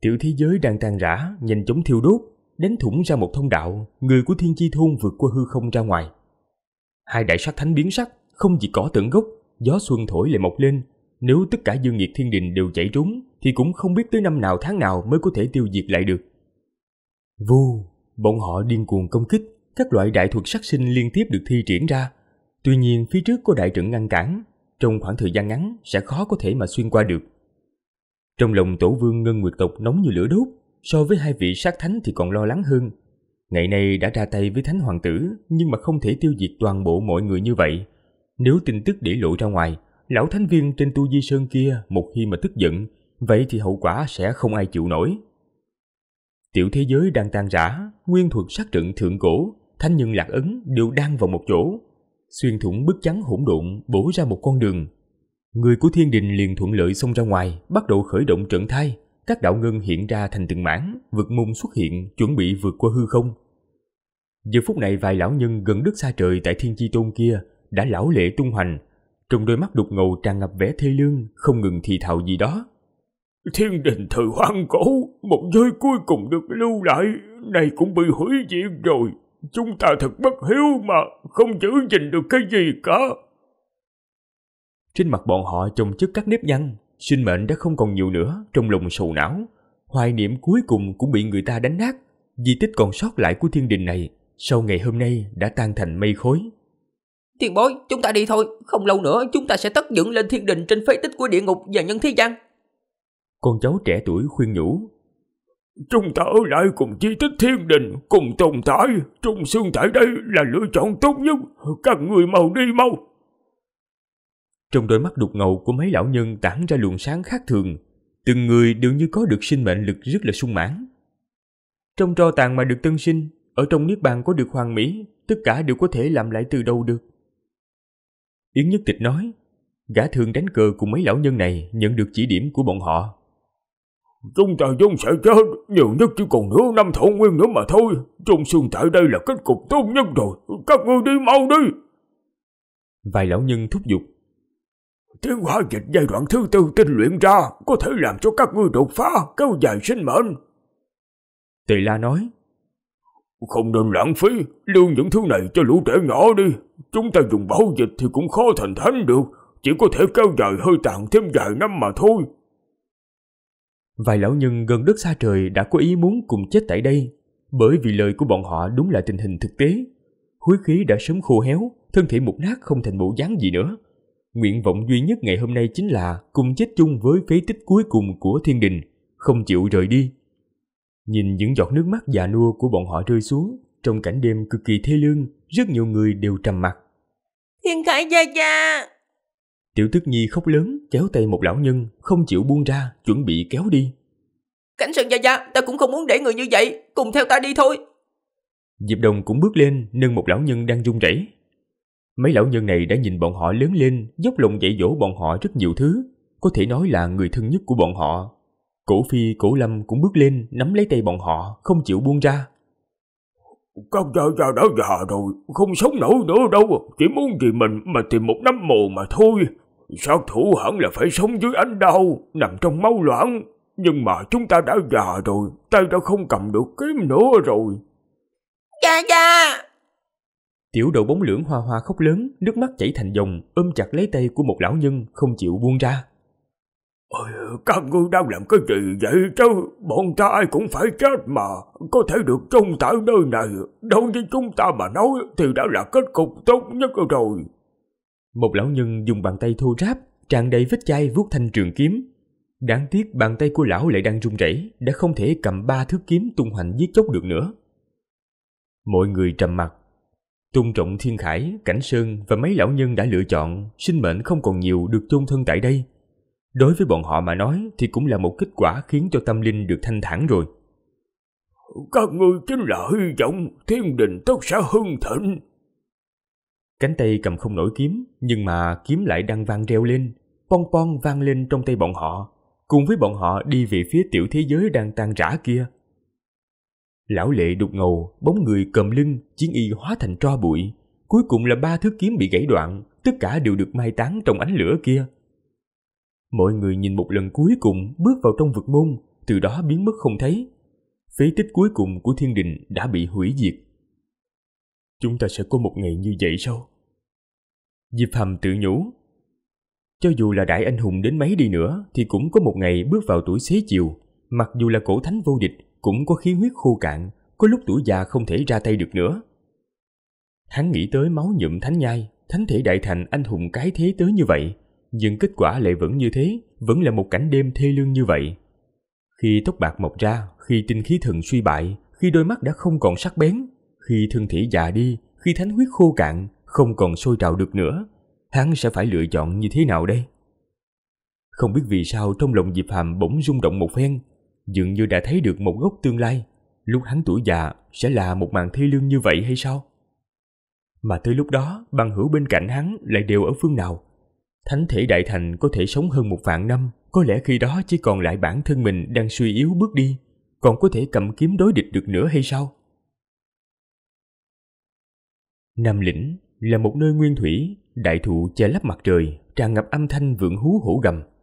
Tiểu thế giới đang tan rã Nhanh chóng thiêu đốt Đánh thủng ra một thông đạo Người của thiên chi thôn vượt qua hư không ra ngoài Hai đại sát thánh biến sắc, không chỉ cỏ tưởng gốc, gió xuân thổi lại mọc lên. Nếu tất cả dương nhiệt thiên đình đều chảy trúng, thì cũng không biết tới năm nào tháng nào mới có thể tiêu diệt lại được. Vu, bọn họ điên cuồng công kích, các loại đại thuật sát sinh liên tiếp được thi triển ra. Tuy nhiên phía trước có đại trận ngăn cản, trong khoảng thời gian ngắn sẽ khó có thể mà xuyên qua được. Trong lòng tổ vương Ngân Nguyệt Tộc nóng như lửa đốt, so với hai vị sát thánh thì còn lo lắng hơn, Ngày nay đã ra tay với Thánh Hoàng tử nhưng mà không thể tiêu diệt toàn bộ mọi người như vậy. Nếu tin tức để lộ ra ngoài, lão thánh viên trên tu di sơn kia một khi mà tức giận, vậy thì hậu quả sẽ không ai chịu nổi. Tiểu thế giới đang tan rã, nguyên thuật sát trận thượng cổ, thanh nhân lạc ấn đều đang vào một chỗ. Xuyên thủng bức chắn hỗn độn, bổ ra một con đường. Người của thiên đình liền thuận lợi xông ra ngoài, bắt đầu khởi động trận thai các đạo ngân hiện ra thành từng mảng, vượt môn xuất hiện, chuẩn bị vượt qua hư không. Giờ phút này vài lão nhân gần đất xa trời tại thiên chi tôn kia đã lão lệ tung hoành, trong đôi mắt đục ngầu tràn ngập vẻ thê lương, không ngừng thì thào gì đó. Thiên đình thời hoang cổ, một giới cuối cùng được lưu lại, này cũng bị hủy diệt rồi. Chúng ta thật bất hiếu mà, không giữ gìn được cái gì cả. Trên mặt bọn họ chồng chất các nếp nhăn, sinh mệnh đã không còn nhiều nữa trong lòng sầu não. Hoài niệm cuối cùng cũng bị người ta đánh nát. Di tích còn sót lại của thiên đình này sau ngày hôm nay đã tan thành mây khối. Tiền bối, chúng ta đi thôi. Không lâu nữa chúng ta sẽ tất dựng lên thiên đình trên phế tích của địa ngục và nhân thế gian. Con cháu trẻ tuổi khuyên nhủ. Chúng ta ở lại cùng di tích thiên đình, cùng tồn tại. Trong xương tại đây là lựa chọn tốt nhất. Các người mau đi mau. Trong đôi mắt đục ngầu của mấy lão nhân tản ra luồng sáng khác thường, từng người đều như có được sinh mệnh lực rất là sung mãn. Trong tro tàn mà được tân sinh, ở trong Niết Bàn có được hoàng mỹ, tất cả đều có thể làm lại từ đầu được. Yến Nhất Tịch nói, gã thường đánh cờ cùng mấy lão nhân này nhận được chỉ điểm của bọn họ. Chúng ta vốn sẽ chết, nhiều nhất chỉ còn nửa năm thọ nguyên nữa mà thôi. Trung xương tại đây là kết cục tốt nhất rồi, các ngươi đi mau đi. Vài lão nhân thúc giục. Tiến hóa dịch giai đoạn thứ tư tinh luyện ra có thể làm cho các ngươi đột phá, kéo dài sinh mệnh. Tỳ La nói. Không nên lãng phí, lưu những thứ này cho lũ trẻ nhỏ đi. Chúng ta dùng bảo dịch thì cũng khó thành thánh được, chỉ có thể kéo dài hơi tàn thêm vài năm mà thôi. Vài lão nhân gần đất xa trời đã có ý muốn cùng chết tại đây, bởi vì lời của bọn họ đúng là tình hình thực tế. Hối khí đã sớm khô héo, thân thể mục nát không thành bộ dáng gì nữa. Nguyện vọng duy nhất ngày hôm nay chính là cùng chết chung với phế tích cuối cùng của thiên đình, không chịu rời đi. Nhìn những giọt nước mắt già nua của bọn họ rơi xuống, trong cảnh đêm cực kỳ thê lương, rất nhiều người đều trầm mặt. Thiên khải gia gia! Tiểu tức nhi khóc lớn, kéo tay một lão nhân, không chịu buông ra, chuẩn bị kéo đi. Cảnh sơn gia gia, ta cũng không muốn để người như vậy, cùng theo ta đi thôi. Diệp Đồng cũng bước lên, nâng một lão nhân đang run rẩy. Mấy lão nhân này đã nhìn bọn họ lớn lên, dốc lòng dạy dỗ bọn họ rất nhiều thứ, có thể nói là người thân nhất của bọn họ. Cổ Phi, Cổ Lâm cũng bước lên, nắm lấy tay bọn họ, không chịu buông ra. Con già già đã già rồi, không sống nổi nữa đâu, chỉ muốn gì mình mà tìm một nắm mồ mà thôi. Sát thủ hẳn là phải sống dưới ánh đau, nằm trong máu loãng. Nhưng mà chúng ta đã già rồi, tay đã không cầm được kiếm nữa rồi. Cha cha, Tiểu đậu bóng lưỡng hoa hoa khóc lớn, nước mắt chảy thành dòng, ôm chặt lấy tay của một lão nhân, không chịu buông ra. Ôi, ờ, các ngươi đang làm cái gì vậy chứ? Bọn ta ai cũng phải chết mà. Có thể được trông tại nơi này, đối với chúng ta mà nói thì đã là kết cục tốt nhất rồi. Một lão nhân dùng bàn tay thô ráp, tràn đầy vết chai vuốt thanh trường kiếm. Đáng tiếc bàn tay của lão lại đang run rẩy, đã không thể cầm ba thước kiếm tung hoành giết chốc được nữa. Mọi người trầm mặt, Trùng trọng Thiên Khải, Cảnh Sơn và mấy lão nhân đã lựa chọn, sinh mệnh không còn nhiều được chôn thân tại đây. Đối với bọn họ mà nói thì cũng là một kết quả khiến cho tâm linh được thanh thản rồi. Các ngươi chính là hy vọng thiên đình tất sẽ hưng thịnh. Cánh tay cầm không nổi kiếm, nhưng mà kiếm lại đang vang reo lên, pon pon vang lên trong tay bọn họ, cùng với bọn họ đi về phía tiểu thế giới đang tan rã kia. Lão lệ đục ngầu, bóng người cầm lưng, chiến y hóa thành tro bụi. Cuối cùng là ba thước kiếm bị gãy đoạn, tất cả đều được mai táng trong ánh lửa kia. Mọi người nhìn một lần cuối cùng bước vào trong vực môn, từ đó biến mất không thấy. Phế tích cuối cùng của thiên đình đã bị hủy diệt. Chúng ta sẽ có một ngày như vậy sao? Diệp Hầm tự nhủ. Cho dù là đại anh hùng đến mấy đi nữa thì cũng có một ngày bước vào tuổi xế chiều, mặc dù là cổ thánh vô địch cũng có khí huyết khô cạn, có lúc tuổi già không thể ra tay được nữa. Hắn nghĩ tới máu nhuộm thánh nhai, thánh thể đại thành anh hùng cái thế tới như vậy, nhưng kết quả lại vẫn như thế, vẫn là một cảnh đêm thê lương như vậy. Khi tóc bạc mọc ra, khi tinh khí thần suy bại, khi đôi mắt đã không còn sắc bén, khi thân thể già đi, khi thánh huyết khô cạn, không còn sôi trào được nữa, hắn sẽ phải lựa chọn như thế nào đây? Không biết vì sao trong lòng Diệp Hàm bỗng rung động một phen, dường như đã thấy được một góc tương lai, lúc hắn tuổi già sẽ là một màn thi lương như vậy hay sao? Mà tới lúc đó, bằng hữu bên cạnh hắn lại đều ở phương nào? Thánh thể đại thành có thể sống hơn một vạn năm, có lẽ khi đó chỉ còn lại bản thân mình đang suy yếu bước đi, còn có thể cầm kiếm đối địch được nữa hay sao? Nam Lĩnh là một nơi nguyên thủy, đại thụ che lấp mặt trời, tràn ngập âm thanh vượng hú hổ gầm –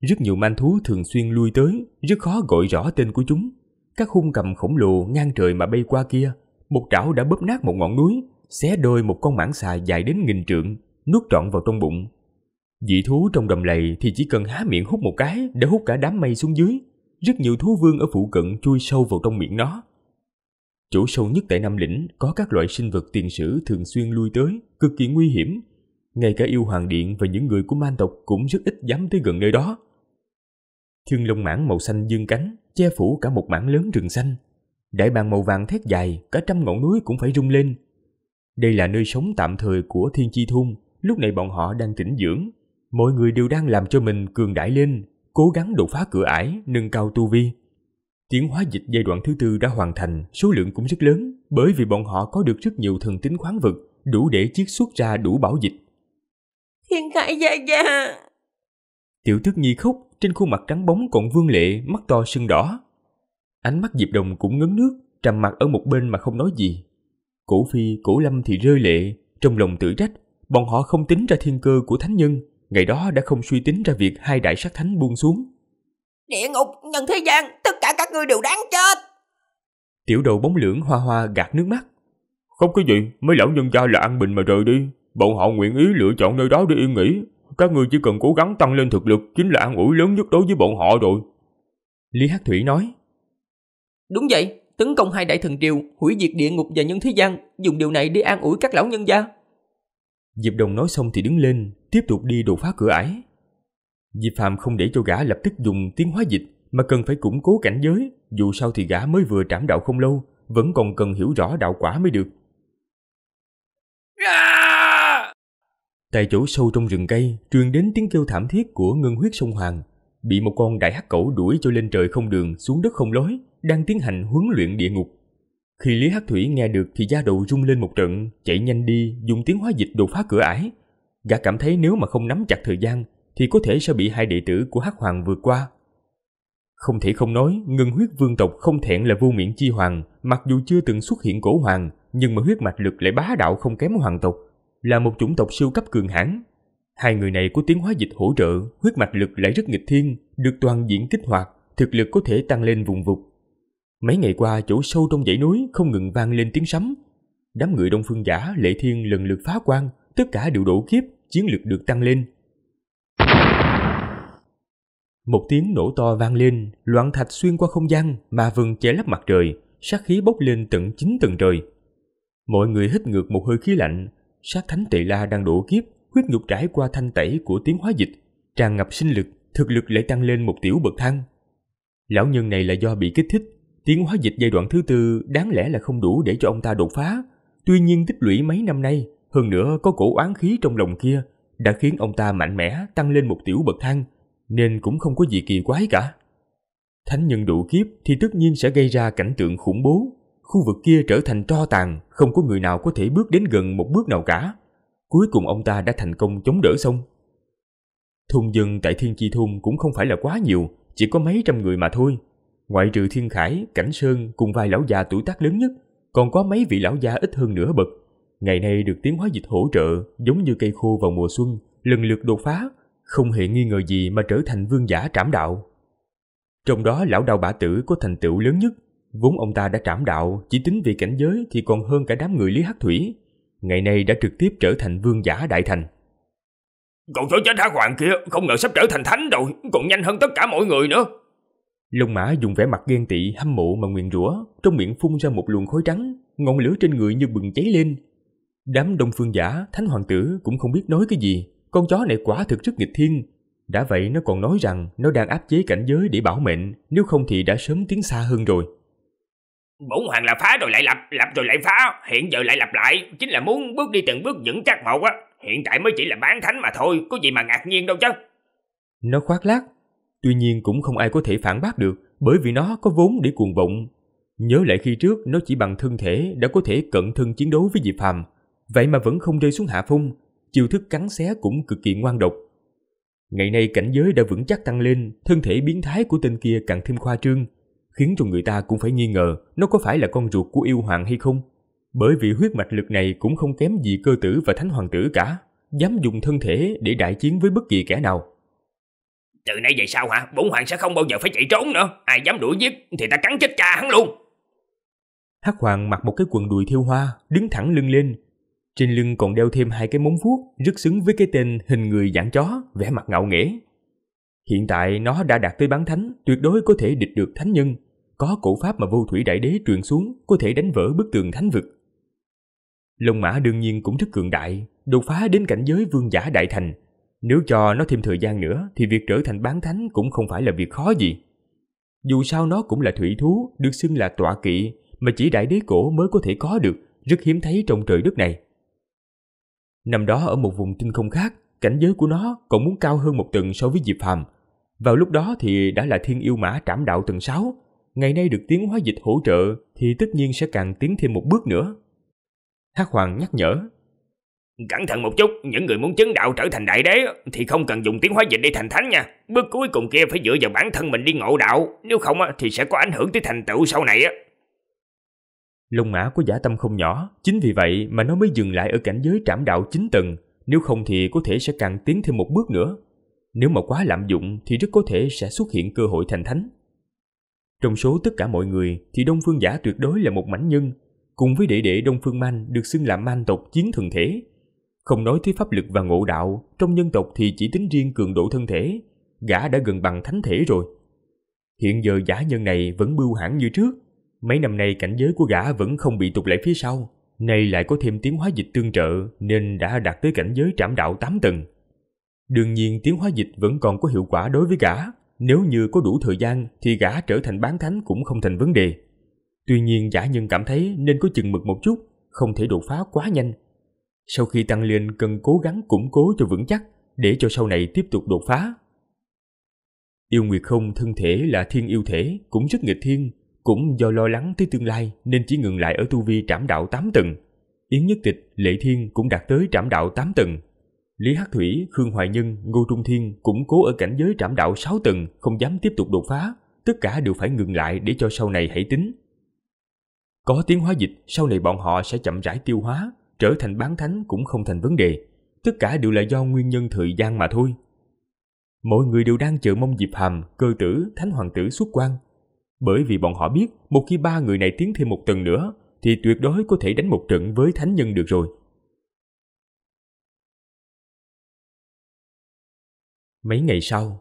rất nhiều man thú thường xuyên lui tới, rất khó gọi rõ tên của chúng. Các hung cầm khổng lồ ngang trời mà bay qua kia, một trảo đã bóp nát một ngọn núi, xé đôi một con mãng xà dài đến nghìn trượng, nuốt trọn vào trong bụng. Dị thú trong đầm lầy thì chỉ cần há miệng hút một cái đã hút cả đám mây xuống dưới. Rất nhiều thú vương ở phụ cận chui sâu vào trong miệng nó. Chỗ sâu nhất tại Nam Lĩnh có các loại sinh vật tiền sử thường xuyên lui tới, cực kỳ nguy hiểm. Ngay cả yêu hoàng điện và những người của man tộc cũng rất ít dám tới gần nơi đó thiên lông mãng màu xanh dương cánh, che phủ cả một mảng lớn rừng xanh. Đại bàng màu vàng thét dài, cả trăm ngọn núi cũng phải rung lên. Đây là nơi sống tạm thời của Thiên Chi Thung, lúc này bọn họ đang tĩnh dưỡng. Mọi người đều đang làm cho mình cường đại lên, cố gắng đột phá cửa ải, nâng cao tu vi. Tiến hóa dịch giai đoạn thứ tư đã hoàn thành, số lượng cũng rất lớn, bởi vì bọn họ có được rất nhiều thần tính khoáng vật, đủ để chiết xuất ra đủ bảo dịch. Thiên khải gia gia! Tiểu Tức Nhi khóc, trên khuôn mặt trắng bóng còn vương lệ, mắt to sưng đỏ. Ánh mắt Diệp Đồng cũng ngấn nước, trầm mặt ở một bên mà không nói gì. Cổ Phi, Cổ Lâm thì rơi lệ, trong lòng tự trách, bọn họ không tính ra thiên cơ của thánh nhân, ngày đó đã không suy tính ra việc hai đại sát thánh buông xuống. Địa ngục, nhân thế gian, tất cả các ngươi đều đáng chết. Tiểu đầu bóng lưỡng hoa hoa gạt nước mắt. Không có gì, mấy lão nhân gia là an bình mà rời đi, bọn họ nguyện ý lựa chọn nơi đó để yên nghỉ, các ngươi chỉ cần cố gắng tăng lên thực lực chính là an ủi lớn nhất đối với bọn họ rồi. Lý Hắc Thủy nói. Đúng vậy, tấn công hai đại thần triều, hủy diệt địa ngục và nhân thế gian, dùng điều này để an ủi các lão nhân gia. Diệp Đồng nói xong thì đứng lên, tiếp tục đi đột phá cửa ải. Diệp Phạm không để cho gã lập tức dùng tiếng hóa dịch mà cần phải củng cố cảnh giới, dù sao thì gã mới vừa trảm đạo không lâu, vẫn còn cần hiểu rõ đạo quả mới được. À! Tại chỗ sâu trong rừng cây, truyền đến tiếng kêu thảm thiết của ngân huyết sông Hoàng, bị một con đại hắc cẩu đuổi cho lên trời không đường, xuống đất không lối, đang tiến hành huấn luyện địa ngục. Khi Lý Hắc Thủy nghe được thì da đầu rung lên một trận, chạy nhanh đi, dùng tiếng hóa dịch đột phá cửa ải. Gã cảm thấy nếu mà không nắm chặt thời gian thì có thể sẽ bị hai đệ tử của Hắc Hoàng vượt qua. Không thể không nói, ngân huyết vương tộc không thẹn là vô Miễn chi hoàng, mặc dù chưa từng xuất hiện cổ hoàng, nhưng mà huyết mạch lực lại bá đạo không kém hoàng tộc là một chủng tộc siêu cấp cường hãn. Hai người này có tiến hóa dịch hỗ trợ, huyết mạch lực lại rất nghịch thiên, được toàn diện kích hoạt, thực lực có thể tăng lên vùng vụt. Mấy ngày qua chỗ sâu trong dãy núi không ngừng vang lên tiếng sấm. Đám người Đông Phương Giả, Lệ Thiên lần lượt phá quan, tất cả đều đổ kiếp, chiến lực được tăng lên. Một tiếng nổ to vang lên, loạn thạch xuyên qua không gian, mà vừng che lấp mặt trời, sát khí bốc lên tận chín tầng trời. Mọi người hít ngược một hơi khí lạnh, sát thánh tỳ la đang đổ kiếp, huyết nhục trải qua thanh tẩy của tiến hóa dịch, tràn ngập sinh lực, thực lực lại tăng lên một tiểu bậc thang. Lão nhân này là do bị kích thích, tiến hóa dịch giai đoạn thứ tư đáng lẽ là không đủ để cho ông ta đột phá. Tuy nhiên tích lũy mấy năm nay, hơn nữa có cổ oán khí trong lòng kia đã khiến ông ta mạnh mẽ tăng lên một tiểu bậc thang, nên cũng không có gì kỳ quái cả. Thánh nhân đủ kiếp thì tất nhiên sẽ gây ra cảnh tượng khủng bố, khu vực kia trở thành tro tàn, không có người nào có thể bước đến gần một bước nào cả. Cuối cùng ông ta đã thành công chống đỡ xong. Thôn dân tại Thiên Chi Thôn cũng không phải là quá nhiều, chỉ có mấy trăm người mà thôi. Ngoại trừ Thiên Khải, Cảnh Sơn cùng vài lão già tuổi tác lớn nhất, còn có mấy vị lão già ít hơn nửa bậc. Ngày nay được tiến hóa dịch hỗ trợ, giống như cây khô vào mùa xuân, lần lượt đột phá, không hề nghi ngờ gì mà trở thành vương giả trảm đạo. Trong đó lão đào bả tử có thành tựu lớn nhất Vốn ông ta đã trảm đạo, chỉ tính về cảnh giới thì còn hơn cả đám người Lý Hắc Thủy. Ngày nay đã trực tiếp trở thành vương giả đại thành. Cậu chó chết hả hoàng kia, không ngờ sắp trở thành thánh rồi, còn nhanh hơn tất cả mọi người nữa. Lông mã dùng vẻ mặt ghen tị, hâm mộ mà nguyện rủa, trong miệng phun ra một luồng khói trắng, ngọn lửa trên người như bừng cháy lên. Đám đông phương giả, thánh hoàng tử cũng không biết nói cái gì, con chó này quả thực rất nghịch thiên. Đã vậy nó còn nói rằng nó đang áp chế cảnh giới để bảo mệnh, nếu không thì đã sớm tiến xa hơn rồi. Bổn hoàng là phá rồi lại lập, lập rồi lại phá, hiện giờ lại lặp lại, chính là muốn bước đi từng bước vững chắc một á, hiện tại mới chỉ là bán thánh mà thôi, có gì mà ngạc nhiên đâu chứ. Nó khoác lác, tuy nhiên cũng không ai có thể phản bác được, bởi vì nó có vốn để cuồng vọng. Nhớ lại khi trước nó chỉ bằng thân thể đã có thể cận thân chiến đấu với Diệp Phàm, vậy mà vẫn không rơi xuống hạ phong, chiêu thức cắn xé cũng cực kỳ ngoan độc. Ngày nay cảnh giới đã vững chắc tăng lên, thân thể biến thái của tên kia càng thêm khoa trương, khiến cho người ta cũng phải nghi ngờ nó có phải là con ruột của yêu hoàng hay không. Bởi vì huyết mạch lực này cũng không kém gì cơ tử và thánh hoàng tử cả, dám dùng thân thể để đại chiến với bất kỳ kẻ nào. Từ nay về sau hả, bổn hoàng sẽ không bao giờ phải chạy trốn nữa, ai dám đuổi giết thì ta cắn chết cha hắn luôn. Hắc hoàng mặc một cái quần đùi thiêu hoa, đứng thẳng lưng lên. Trên lưng còn đeo thêm hai cái móng vuốt, rất xứng với cái tên hình người dạng chó, vẻ mặt ngạo nghễ. Hiện tại nó đã đạt tới bán thánh, tuyệt đối có thể địch được thánh nhân, có cổ pháp mà vô thủy đại đế truyền xuống có thể đánh vỡ bức tường thánh vực. lông mã đương nhiên cũng rất cường đại, đột phá đến cảnh giới vương giả đại thành. Nếu cho nó thêm thời gian nữa thì việc trở thành bán thánh cũng không phải là việc khó gì. Dù sao nó cũng là thủy thú, được xưng là tọa kỵ, mà chỉ đại đế cổ mới có thể có được, rất hiếm thấy trong trời đất này. Năm đó ở một vùng tinh không khác, cảnh giới của nó còn muốn cao hơn một tầng so với Diệp Phàm. Vào lúc đó thì đã là thiên yêu mã trảm đạo tầng 6, ngày nay được tiến hóa dịch hỗ trợ thì tất nhiên sẽ càng tiến thêm một bước nữa. Hắc Hoàng nhắc nhở. Cẩn thận một chút, những người muốn chứng đạo trở thành đại đế thì không cần dùng tiến hóa dịch để thành thánh nha. Bước cuối cùng kia phải dựa vào bản thân mình đi ngộ đạo, nếu không thì sẽ có ảnh hưởng tới thành tựu sau này. á. Lông mã của giả tâm không nhỏ, chính vì vậy mà nó mới dừng lại ở cảnh giới trảm đạo chính tầng, nếu không thì có thể sẽ càng tiến thêm một bước nữa. Nếu mà quá lạm dụng thì rất có thể sẽ xuất hiện cơ hội thành thánh. Trong số tất cả mọi người thì Đông Phương Giả tuyệt đối là một mảnh nhân, cùng với đệ đệ Đông Phương Manh được xưng là man tộc chiến thần thể. Không nói tới pháp lực và ngộ đạo, trong nhân tộc thì chỉ tính riêng cường độ thân thể, gã đã gần bằng thánh thể rồi. Hiện giờ giả nhân này vẫn bưu hãn như trước, mấy năm nay cảnh giới của gã vẫn không bị tụt lại phía sau, nay lại có thêm tiến hóa dịch tương trợ nên đã đạt tới cảnh giới trảm đạo 8 tầng. Đương nhiên tiến hóa dịch vẫn còn có hiệu quả đối với gã, nếu như có đủ thời gian thì gã trở thành bán thánh cũng không thành vấn đề. Tuy nhiên giả nhân cảm thấy nên có chừng mực một chút, không thể đột phá quá nhanh. Sau khi tăng lên cần cố gắng củng cố cho vững chắc để cho sau này tiếp tục đột phá. Yêu Nguyệt không thân thể là thiên yêu thể, cũng rất nghịch thiên, cũng do lo lắng tới tương lai nên chỉ ngừng lại ở tu vi trảm đạo 8 tầng. Yến Nhất Tịch, Lệ Thiên cũng đạt tới trảm đạo 8 tầng. Lý Hắc Thủy, Khương Hoài Nhân, Ngô Trung Thiên cũng cố ở cảnh giới trảm đạo 6 tầng, không dám tiếp tục đột phá, tất cả đều phải ngừng lại để cho sau này hãy tính. Có tiến hóa dịch, sau này bọn họ sẽ chậm rãi tiêu hóa, trở thành bán thánh cũng không thành vấn đề. Tất cả đều là do nguyên nhân thời gian mà thôi. Mọi người đều đang chờ mong Diệp Hàm, cơ tử, thánh hoàng tử xuất quan. Bởi vì bọn họ biết, một khi ba người này tiến thêm một tầng nữa, thì tuyệt đối có thể đánh một trận với thánh nhân được rồi. Mấy ngày sau,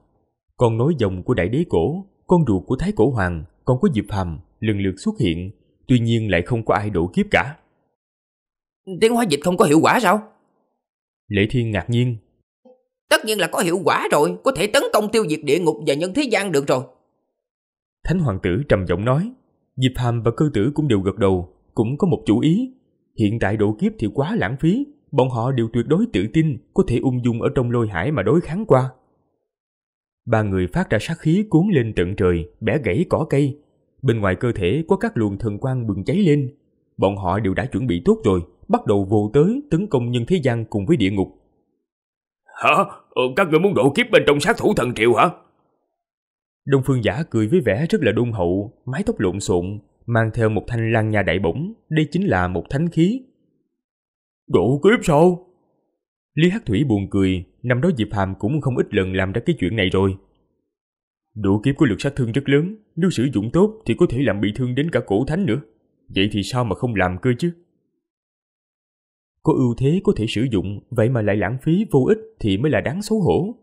con nối dòng của đại đế cổ, con ruột của Thái Cổ Hoàng, con của Diệp Hàm lần lượt xuất hiện, tuy nhiên lại không có ai đổ kiếp cả. Tiếng hóa dịch không có hiệu quả sao? Lệ Thiên ngạc nhiên. Tất nhiên là có hiệu quả rồi, có thể tấn công tiêu diệt địa ngục và nhân thế gian được rồi. Thánh Hoàng tử trầm giọng nói, Diệp Hàm và cư tử cũng đều gật đầu, cũng có một chủ ý. Hiện tại độ kiếp thì quá lãng phí, bọn họ đều tuyệt đối tự tin có thể ung dung ở trong lôi hải mà đối kháng qua ba người phát ra sát khí cuốn lên tận trời, bẻ gãy cỏ cây. Bên ngoài cơ thể có các luồng thần quang bừng cháy lên. Bọn họ đều đã chuẩn bị tốt rồi, bắt đầu vồ tới tấn công nhân thế gian cùng với địa ngục. Hả? Ừ, các người muốn độ kiếp bên trong sát thủ thần triệu hả? Đông Phương Giả cười với vẻ rất là đôn hậu, mái tóc lộn xộn, mang theo một thanh lan nha đại bổng, đây chính là một thánh khí. Độ kiếp sao? Lý Hắc Thủy buồn cười, năm đó Diệp Hàm cũng không ít lần làm ra cái chuyện này rồi. Độ kiếp của lực sát thương rất lớn, nếu sử dụng tốt thì có thể làm bị thương đến cả cổ thánh nữa. Vậy thì sao mà không làm cơ chứ? Có ưu thế có thể sử dụng, vậy mà lại lãng phí vô ích thì mới là đáng xấu hổ.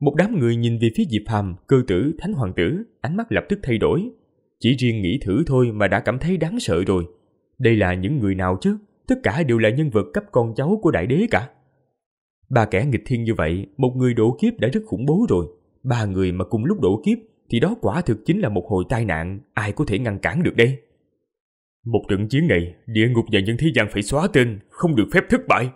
Một đám người nhìn về phía Diệp Hàm, cơ tử, thánh hoàng tử, ánh mắt lập tức thay đổi. Chỉ riêng nghĩ thử thôi mà đã cảm thấy đáng sợ rồi. Đây là những người nào chứ? Tất cả đều là nhân vật cấp con cháu của đại đế cả. Ba kẻ nghịch thiên như vậy, một người đổ kiếp đã rất khủng bố rồi. Ba người mà cùng lúc đổ kiếp thì đó quả thực chính là một hồi tai nạn, ai có thể ngăn cản được đây? Một trận chiến này, địa ngục và nhân thế gian phải xóa tên, không được phép thất bại.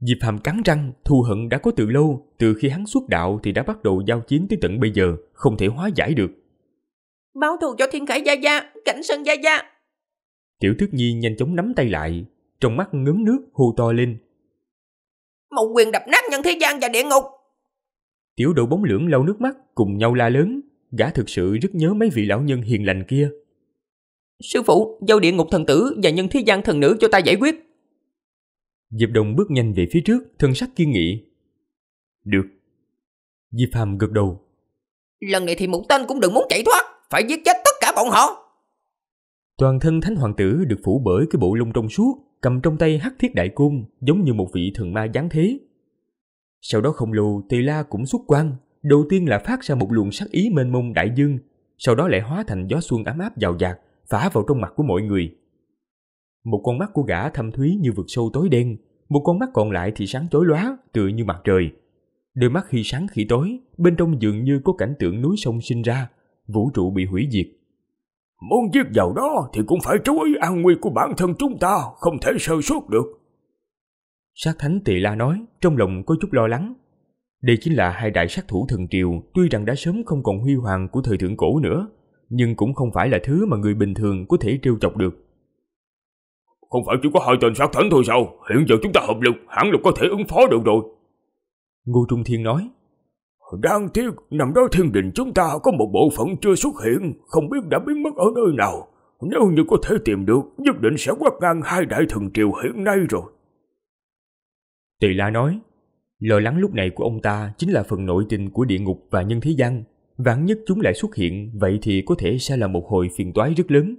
Diệp Hàm cắn răng, thù hận đã có từ lâu, từ khi hắn xuất đạo thì đã bắt đầu giao chiến tới tận bây giờ, không thể hóa giải được. Báo thù cho thiên khải gia gia, cảnh sơn gia gia. Tiểu thức nhi nhanh chóng nắm tay lại, trong mắt ngấm nước hô to lên. Một quyền đập nát nhân thế gian và địa ngục. Tiểu đội bóng lưỡng lau nước mắt cùng nhau la lớn. Gã thực sự rất nhớ mấy vị lão nhân hiền lành kia. Sư phụ, giao địa ngục thần tử và nhân thế gian thần nữ cho ta giải quyết. Diệp Đồng bước nhanh về phía trước, thân sắc kiên nghị. Được. Diệp Hàm gật đầu. Lần này thì một tên cũng đừng muốn chạy thoát, phải giết chết tất cả bọn họ. Toàn thân thánh hoàng tử được phủ bởi cái bộ lông trong suốt, cầm trong tay hắc thiết đại cung giống như một vị thần ma giáng thế. Sau đó không lâu, Tỳ La cũng xuất quan, đầu tiên là phát ra một luồng sắc ý mênh mông đại dương, sau đó lại hóa thành gió xuân ấm áp giàu dạt, phá vào trong mặt của mọi người. Một con mắt của gã thâm thúy như vực sâu tối đen, một con mắt còn lại thì sáng chói lóa, tựa như mặt trời. Đôi mắt khi sáng khi tối, bên trong dường như có cảnh tượng núi sông sinh ra, vũ trụ bị hủy diệt, Muốn giết vào đó thì cũng phải chú ý an nguy của bản thân chúng ta, không thể sơ suất được. Sát Thánh Tỳ La nói, trong lòng có chút lo lắng. Đây chính là hai đại sát thủ thần triều, tuy rằng đã sớm không còn huy hoàng của thời thượng cổ nữa, nhưng cũng không phải là thứ mà người bình thường có thể trêu chọc được. Không phải chỉ có hai tên sát thánh thôi sao? Hiện giờ chúng ta hợp lực, hẳn là có thể ứng phó được rồi. Ngô Trung Thiên nói, Đáng tiếc, nằm đó thiên đình chúng ta có một bộ phận chưa xuất hiện, không biết đã biến mất ở nơi nào. Nếu như có thể tìm được, nhất định sẽ quét ngang hai đại thần triều hiện nay rồi. Tỳ La nói, lo lắng lúc này của ông ta chính là phần nội tình của địa ngục và nhân thế gian. Vạn nhất chúng lại xuất hiện, vậy thì có thể sẽ là một hồi phiền toái rất lớn.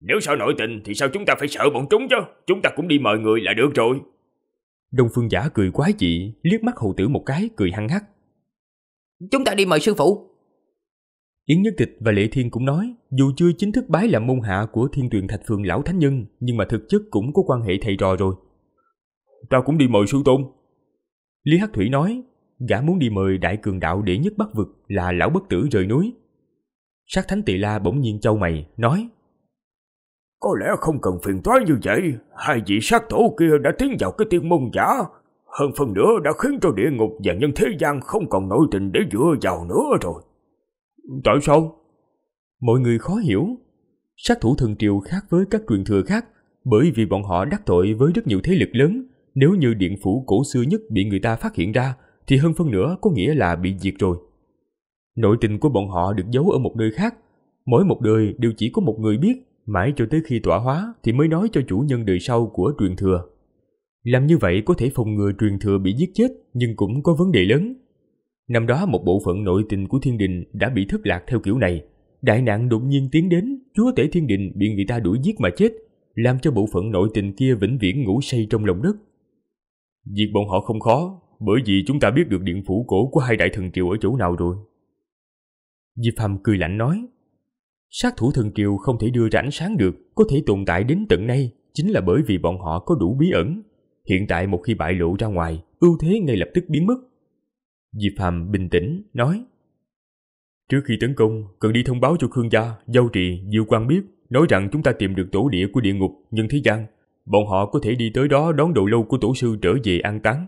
Nếu sợ nội tình thì sao chúng ta phải sợ bọn chúng chứ? Chúng ta cũng đi mời người là được rồi. Đông Phương Giả cười quá dị, liếc mắt hầu tử một cái, cười hăng hắc. Chúng ta đi mời sư phụ. Yến Nhất Tịch và Lệ Thiên cũng nói, dù chưa chính thức bái làm môn hạ của thiên tuyền thạch phường lão thánh nhân, nhưng mà thực chất cũng có quan hệ thầy trò rồi. Ta cũng đi mời sư tôn. Lý Hắc Thủy nói, gã muốn đi mời đại cường đạo đệ nhất bắc vực là lão bất tử rời núi. Sát thánh tỳ la bỗng nhiên châu mày, nói. Có lẽ không cần phiền toái như vậy, hai vị sát tổ kia đã tiến vào cái tiên môn giả, hơn phần nữa đã khiến cho địa ngục và nhân thế gian không còn nội tình để dựa vào nữa rồi. Tại sao? Mọi người khó hiểu. Sát thủ thần triều khác với các truyền thừa khác bởi vì bọn họ đắc tội với rất nhiều thế lực lớn. Nếu như điện phủ cổ xưa nhất bị người ta phát hiện ra thì hơn phần nữa có nghĩa là bị diệt rồi. Nội tình của bọn họ được giấu ở một nơi khác. Mỗi một đời đều chỉ có một người biết mãi cho tới khi tỏa hóa thì mới nói cho chủ nhân đời sau của truyền thừa. Làm như vậy có thể phòng ngừa truyền thừa bị giết chết nhưng cũng có vấn đề lớn. Năm đó một bộ phận nội tình của thiên đình đã bị thất lạc theo kiểu này. Đại nạn đột nhiên tiến đến, chúa tể thiên đình bị người ta đuổi giết mà chết, làm cho bộ phận nội tình kia vĩnh viễn ngủ say trong lòng đất. Việc bọn họ không khó, bởi vì chúng ta biết được điện phủ cổ của hai đại thần triều ở chỗ nào rồi. Diệp phàm cười lạnh nói, sát thủ thần triều không thể đưa ra ánh sáng được, có thể tồn tại đến tận nay, chính là bởi vì bọn họ có đủ bí ẩn. Hiện tại một khi bại lộ ra ngoài, ưu thế ngay lập tức biến mất. Diệp Hàm bình tĩnh, nói Trước khi tấn công, cần đi thông báo cho Khương gia, Giao Trì, Diêu Quang biết, nói rằng chúng ta tìm được tổ địa của địa ngục nhân thế gian. Bọn họ có thể đi tới đó đón đầu lâu của tổ sư trở về an táng.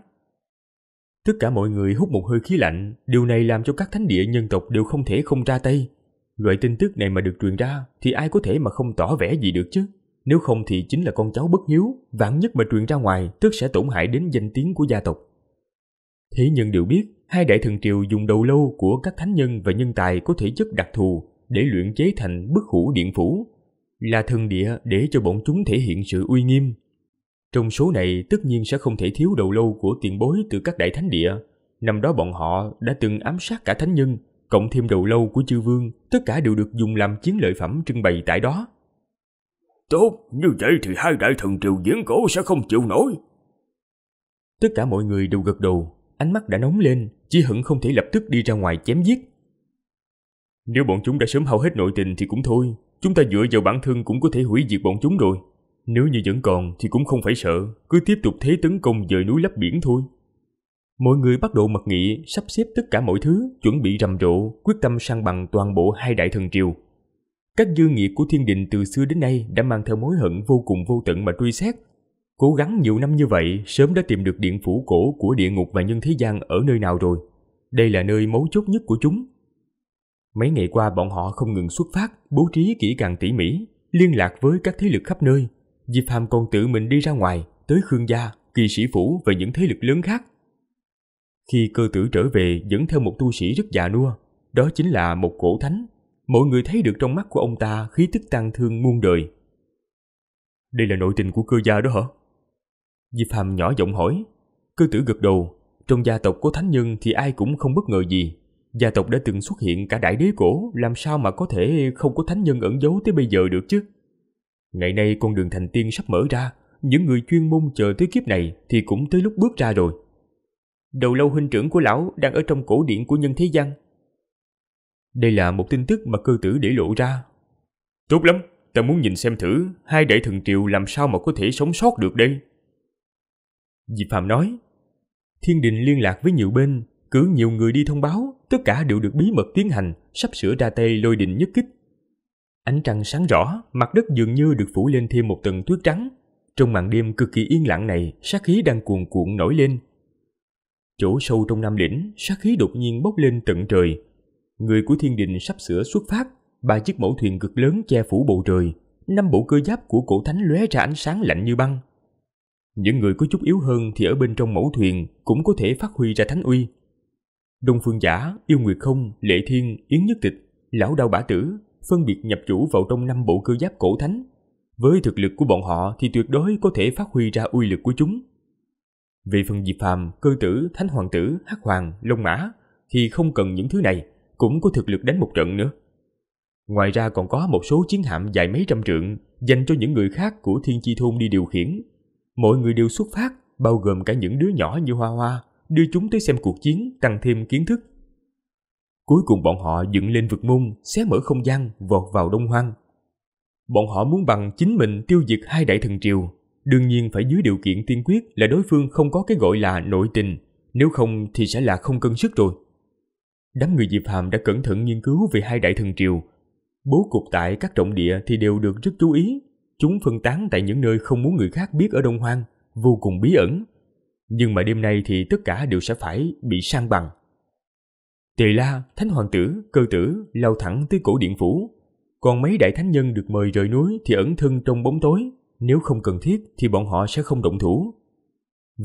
Tất cả mọi người hút một hơi khí lạnh, điều này làm cho các thánh địa nhân tộc đều không thể không ra tay. Loại tin tức này mà được truyền ra thì ai có thể mà không tỏ vẻ gì được chứ? Nếu không thì chính là con cháu bất hiếu, vạn nhất mà truyền ra ngoài tức sẽ tổn hại đến danh tiếng của gia tộc. Thế nhưng đều biết, hai đại thần triều dùng đầu lâu của các thánh nhân và nhân tài có thể chất đặc thù để luyện chế thành bức hủ điện phủ, là thần địa để cho bọn chúng thể hiện sự uy nghiêm. Trong số này tất nhiên sẽ không thể thiếu đầu lâu của tiền bối từ các đại thánh địa. Năm đó bọn họ đã từng ám sát cả thánh nhân, cộng thêm đầu lâu của chư vương, tất cả đều được dùng làm chiến lợi phẩm trưng bày tại đó. Tốt, như vậy thì hai đại thần triều diễn cổ sẽ không chịu nổi. Tất cả mọi người đều gật đầu, ánh mắt đã nóng lên, chỉ hận không thể lập tức đi ra ngoài chém giết. Nếu bọn chúng đã sớm hao hết nội tình thì cũng thôi, chúng ta dựa vào bản thân cũng có thể hủy diệt bọn chúng rồi. Nếu như vẫn còn thì cũng không phải sợ, cứ tiếp tục thế tấn công dời núi lấp biển thôi. Mọi người bắt đầu mật nghị, sắp xếp tất cả mọi thứ, chuẩn bị rầm rộ, quyết tâm sang bằng toàn bộ hai đại thần triều. Các dư nghiệp của thiên đình từ xưa đến nay đã mang theo mối hận vô cùng vô tận mà truy xét. Cố gắng nhiều năm như vậy, sớm đã tìm được điện phủ cổ của địa ngục và nhân thế gian ở nơi nào rồi. Đây là nơi mấu chốt nhất của chúng. Mấy ngày qua bọn họ không ngừng xuất phát, bố trí kỹ càng tỉ mỉ, liên lạc với các thế lực khắp nơi. Diệp Phàm còn tự mình đi ra ngoài, tới Khương Gia, Kỳ Sĩ Phủ và những thế lực lớn khác. Khi cơ tử trở về dẫn theo một tu sĩ rất già nua, đó chính là một cổ thánh mọi người thấy được trong mắt của ông ta khí tức tang thương muôn đời. Đây là nội tình của cơ gia đó hả? Diệp Phạm nhỏ giọng hỏi. Cơ tử gật đầu, trong gia tộc của thánh nhân thì ai cũng không bất ngờ gì. Gia tộc đã từng xuất hiện cả đại đế cổ, làm sao mà có thể không có thánh nhân ẩn giấu tới bây giờ được chứ? Ngày nay con đường thành tiên sắp mở ra, những người chuyên môn chờ tới kiếp này thì cũng tới lúc bước ra rồi. Đầu lâu huynh trưởng của lão đang ở trong cổ điển của nhân thế gian, đây là một tin tức mà cơ tử để lộ ra. Tốt lắm, ta muốn nhìn xem thử hai đại thần triều làm sao mà có thể sống sót được đây. Diệp Phạm nói, thiên đình liên lạc với nhiều bên, cử nhiều người đi thông báo, tất cả đều được bí mật tiến hành, sắp sửa ra tay lôi đình nhất kích. Ánh trăng sáng rõ, mặt đất dường như được phủ lên thêm một tầng tuyết trắng. Trong màn đêm cực kỳ yên lặng này, sát khí đang cuồn cuộn nổi lên. Chỗ sâu trong nam lĩnh, sát khí đột nhiên bốc lên tận trời, người của thiên đình sắp sửa xuất phát, ba chiếc mẫu thuyền cực lớn che phủ bầu trời, năm bộ cơ giáp của cổ thánh lóe ra ánh sáng lạnh như băng. Những người có chút yếu hơn thì ở bên trong mẫu thuyền cũng có thể phát huy ra thánh uy. Đông Phương Giả, Yêu Nguyệt Không, Lệ Thiên, Yến Nhất Tịch, Lão đau Bả Tử phân biệt nhập chủ vào trong năm bộ cơ giáp cổ thánh. Với thực lực của bọn họ thì tuyệt đối có thể phát huy ra uy lực của chúng. Về phần Diệp Phàm, Cơ Tử, Thánh Hoàng Tử, Hắc Hoàng, Long Mã thì không cần những thứ này – cũng có thực lực đánh một trận nữa. Ngoài ra còn có một số chiến hạm dài mấy trăm trượng dành cho những người khác của Thiên Chi Thôn đi điều khiển. Mọi người đều xuất phát, bao gồm cả những đứa nhỏ như Hoa Hoa, đưa chúng tới xem cuộc chiến, tăng thêm kiến thức. Cuối cùng bọn họ dựng lên vực môn, xé mở không gian, vọt vào đông hoang. Bọn họ muốn bằng chính mình tiêu diệt hai đại thần triều, đương nhiên phải dưới điều kiện tiên quyết là đối phương không có cái gọi là nội tình, nếu không thì sẽ là không cân sức rồi đám người Diệp Hàm đã cẩn thận nghiên cứu về hai đại thần triều. Bố cục tại các trọng địa thì đều được rất chú ý. Chúng phân tán tại những nơi không muốn người khác biết ở Đông Hoang, vô cùng bí ẩn. Nhưng mà đêm nay thì tất cả đều sẽ phải bị sang bằng. Tề La, Thánh Hoàng tử, cơ tử lao thẳng tới cổ điện phủ. Còn mấy đại thánh nhân được mời rời núi thì ẩn thân trong bóng tối. Nếu không cần thiết thì bọn họ sẽ không động thủ.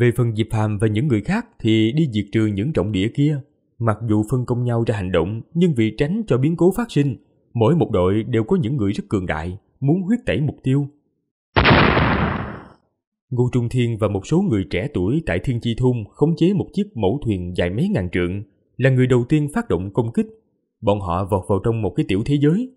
Về phần Diệp Hàm và những người khác thì đi diệt trừ những trọng địa kia Mặc dù phân công nhau ra hành động, nhưng vì tránh cho biến cố phát sinh, mỗi một đội đều có những người rất cường đại, muốn huyết tẩy mục tiêu. Ngô Trung Thiên và một số người trẻ tuổi tại Thiên Chi Thung khống chế một chiếc mẫu thuyền dài mấy ngàn trượng, là người đầu tiên phát động công kích. Bọn họ vọt vào trong một cái tiểu thế giới.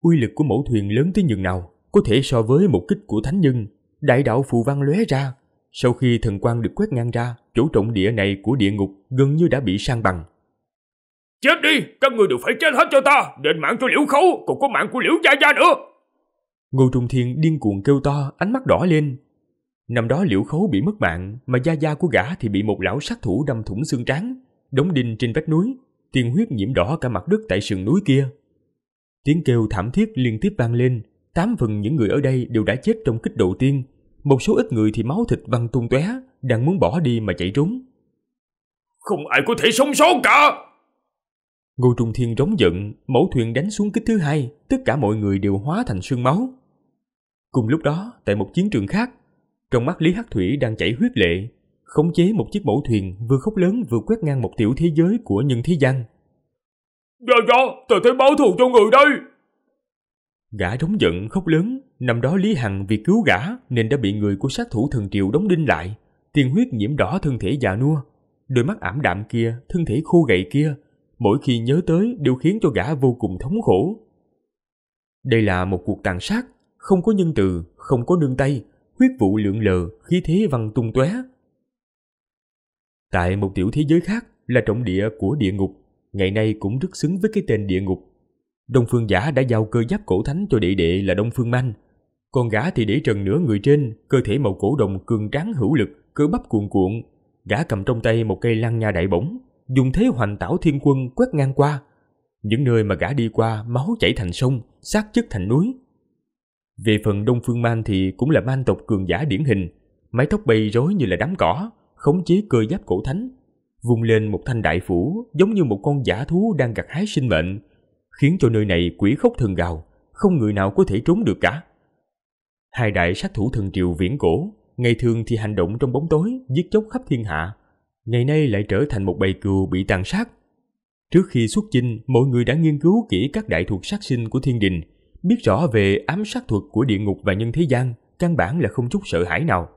Uy lực của mẫu thuyền lớn tới nhường nào, có thể so với một kích của thánh nhân. Đại đạo phù văn lóe ra, sau khi thần quan được quét ngang ra, chỗ trọng địa này của địa ngục gần như đã bị san bằng. Chết đi, các người đều phải chết hết cho ta, đền mạng cho liễu khấu, còn có mạng của liễu gia gia nữa. Ngô Trung Thiên điên cuồng kêu to, ánh mắt đỏ lên. Năm đó liễu khấu bị mất mạng, mà gia gia của gã thì bị một lão sát thủ đâm thủng xương trán, đóng đinh trên vách núi, tiền huyết nhiễm đỏ cả mặt đất tại sườn núi kia. Tiếng kêu thảm thiết liên tiếp vang lên, tám phần những người ở đây đều đã chết trong kích đầu tiên, một số ít người thì máu thịt văng tung tóe, đang muốn bỏ đi mà chạy trốn. Không ai có thể sống sót cả. Ngô Trung Thiên rống giận, mẫu thuyền đánh xuống kích thứ hai, tất cả mọi người đều hóa thành sương máu. Cùng lúc đó, tại một chiến trường khác, trong mắt Lý Hắc Thủy đang chảy huyết lệ, khống chế một chiếc mẫu thuyền vừa khóc lớn vừa quét ngang một tiểu thế giới của nhân thế gian. Dạ dạ, tôi thấy báo thù cho người đây. Gã rống giận khóc lớn, năm đó Lý Hằng vì cứu gã nên đã bị người của sát thủ thần triệu đóng đinh lại, tiền huyết nhiễm đỏ thân thể già nua, đôi mắt ảm đạm kia, thân thể khô gầy kia, mỗi khi nhớ tới đều khiến cho gã vô cùng thống khổ. Đây là một cuộc tàn sát, không có nhân từ, không có nương tay, huyết vụ lượng lờ, khí thế văng tung tóe. Tại một tiểu thế giới khác là trọng địa của địa ngục, ngày nay cũng rất xứng với cái tên địa ngục Đông Phương Giả đã giao cơ giáp cổ thánh cho đệ đệ là Đông Phương Manh. Còn gã thì để trần nửa người trên, cơ thể màu cổ đồng cường tráng hữu lực, cơ bắp cuồn cuộn. Gã cầm trong tay một cây lăng nha đại bổng, dùng thế hoành tảo thiên quân quét ngang qua. Những nơi mà gã đi qua, máu chảy thành sông, xác chất thành núi. Về phần Đông Phương Man thì cũng là man tộc cường giả điển hình, mái tóc bay rối như là đám cỏ, khống chế cơ giáp cổ thánh, vung lên một thanh đại phủ giống như một con giả thú đang gặt hái sinh mệnh, khiến cho nơi này quỷ khóc thần gào, không người nào có thể trốn được cả. Hai đại sát thủ thần triều viễn cổ, ngày thường thì hành động trong bóng tối, giết chóc khắp thiên hạ, ngày nay lại trở thành một bầy cừu bị tàn sát. Trước khi xuất chinh, mọi người đã nghiên cứu kỹ các đại thuật sát sinh của thiên đình, biết rõ về ám sát thuật của địa ngục và nhân thế gian, căn bản là không chút sợ hãi nào.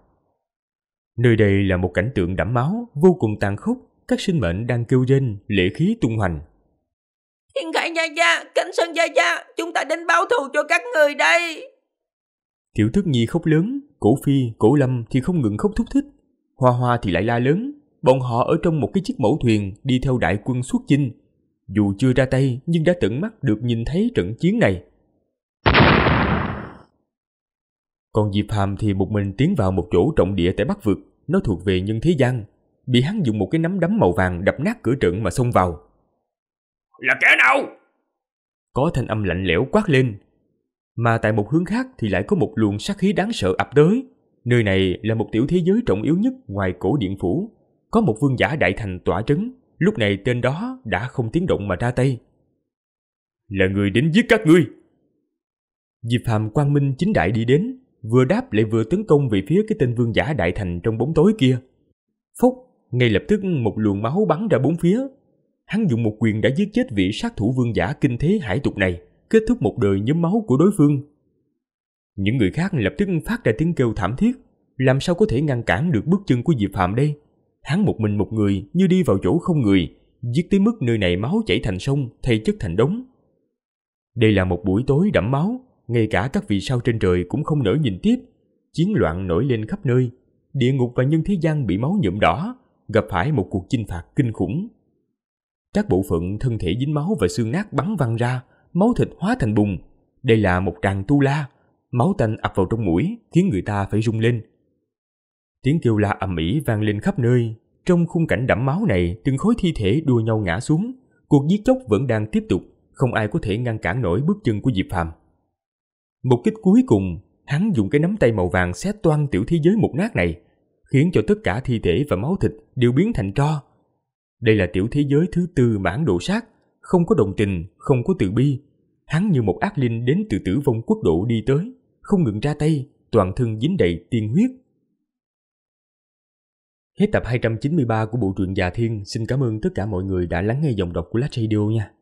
Nơi đây là một cảnh tượng đẫm máu, vô cùng tàn khốc, các sinh mệnh đang kêu rên, lễ khí tung hoành gia gia, Cảnh Sơn gia gia, chúng ta đến báo thù cho các người đây. Tiểu thức nhi khóc lớn, cổ phi, cổ lâm thì không ngừng khóc thúc thích. Hoa hoa thì lại la lớn, bọn họ ở trong một cái chiếc mẫu thuyền đi theo đại quân xuất chinh. Dù chưa ra tay nhưng đã tận mắt được nhìn thấy trận chiến này. Còn Diệp Hàm thì một mình tiến vào một chỗ trọng địa tại Bắc Vực, nó thuộc về nhân thế gian, bị hắn dùng một cái nắm đấm màu vàng đập nát cửa trận mà xông vào. Là kẻ nào? Có thanh âm lạnh lẽo quát lên. Mà tại một hướng khác thì lại có một luồng sát khí đáng sợ ập tới. Nơi này là một tiểu thế giới trọng yếu nhất ngoài cổ điện phủ. Có một vương giả đại thành tỏa trấn. Lúc này tên đó đã không tiếng động mà ra tay. Là người đến giết các ngươi. Diệp Phàm quang minh chính đại đi đến, vừa đáp lại vừa tấn công về phía cái tên vương giả đại thành trong bóng tối kia. Phúc ngay lập tức một luồng máu bắn ra bốn phía, hắn dùng một quyền đã giết chết vị sát thủ vương giả kinh thế hải tục này, kết thúc một đời nhóm máu của đối phương. Những người khác lập tức phát ra tiếng kêu thảm thiết, làm sao có thể ngăn cản được bước chân của Diệp Phạm đây? Hắn một mình một người như đi vào chỗ không người, giết tới mức nơi này máu chảy thành sông, thay chất thành đống. Đây là một buổi tối đẫm máu, ngay cả các vị sao trên trời cũng không nỡ nhìn tiếp. Chiến loạn nổi lên khắp nơi, địa ngục và nhân thế gian bị máu nhuộm đỏ, gặp phải một cuộc chinh phạt kinh khủng các bộ phận thân thể dính máu và xương nát bắn văng ra, máu thịt hóa thành bùn. Đây là một tràng tu la, máu tanh ập vào trong mũi khiến người ta phải rung lên. Tiếng kêu la ầm ĩ vang lên khắp nơi. Trong khung cảnh đẫm máu này, từng khối thi thể đua nhau ngã xuống. Cuộc giết chóc vẫn đang tiếp tục, không ai có thể ngăn cản nổi bước chân của Diệp Phàm. Một kích cuối cùng, hắn dùng cái nắm tay màu vàng xé toan tiểu thế giới một nát này, khiến cho tất cả thi thể và máu thịt đều biến thành tro, đây là tiểu thế giới thứ tư mà độ sát, không có đồng tình, không có từ bi. Hắn như một ác linh đến từ tử vong quốc độ đi tới, không ngừng ra tay, toàn thân dính đầy tiên huyết. Hết tập 293 của bộ truyện Già Thiên, xin cảm ơn tất cả mọi người đã lắng nghe dòng đọc của Last Radio nha.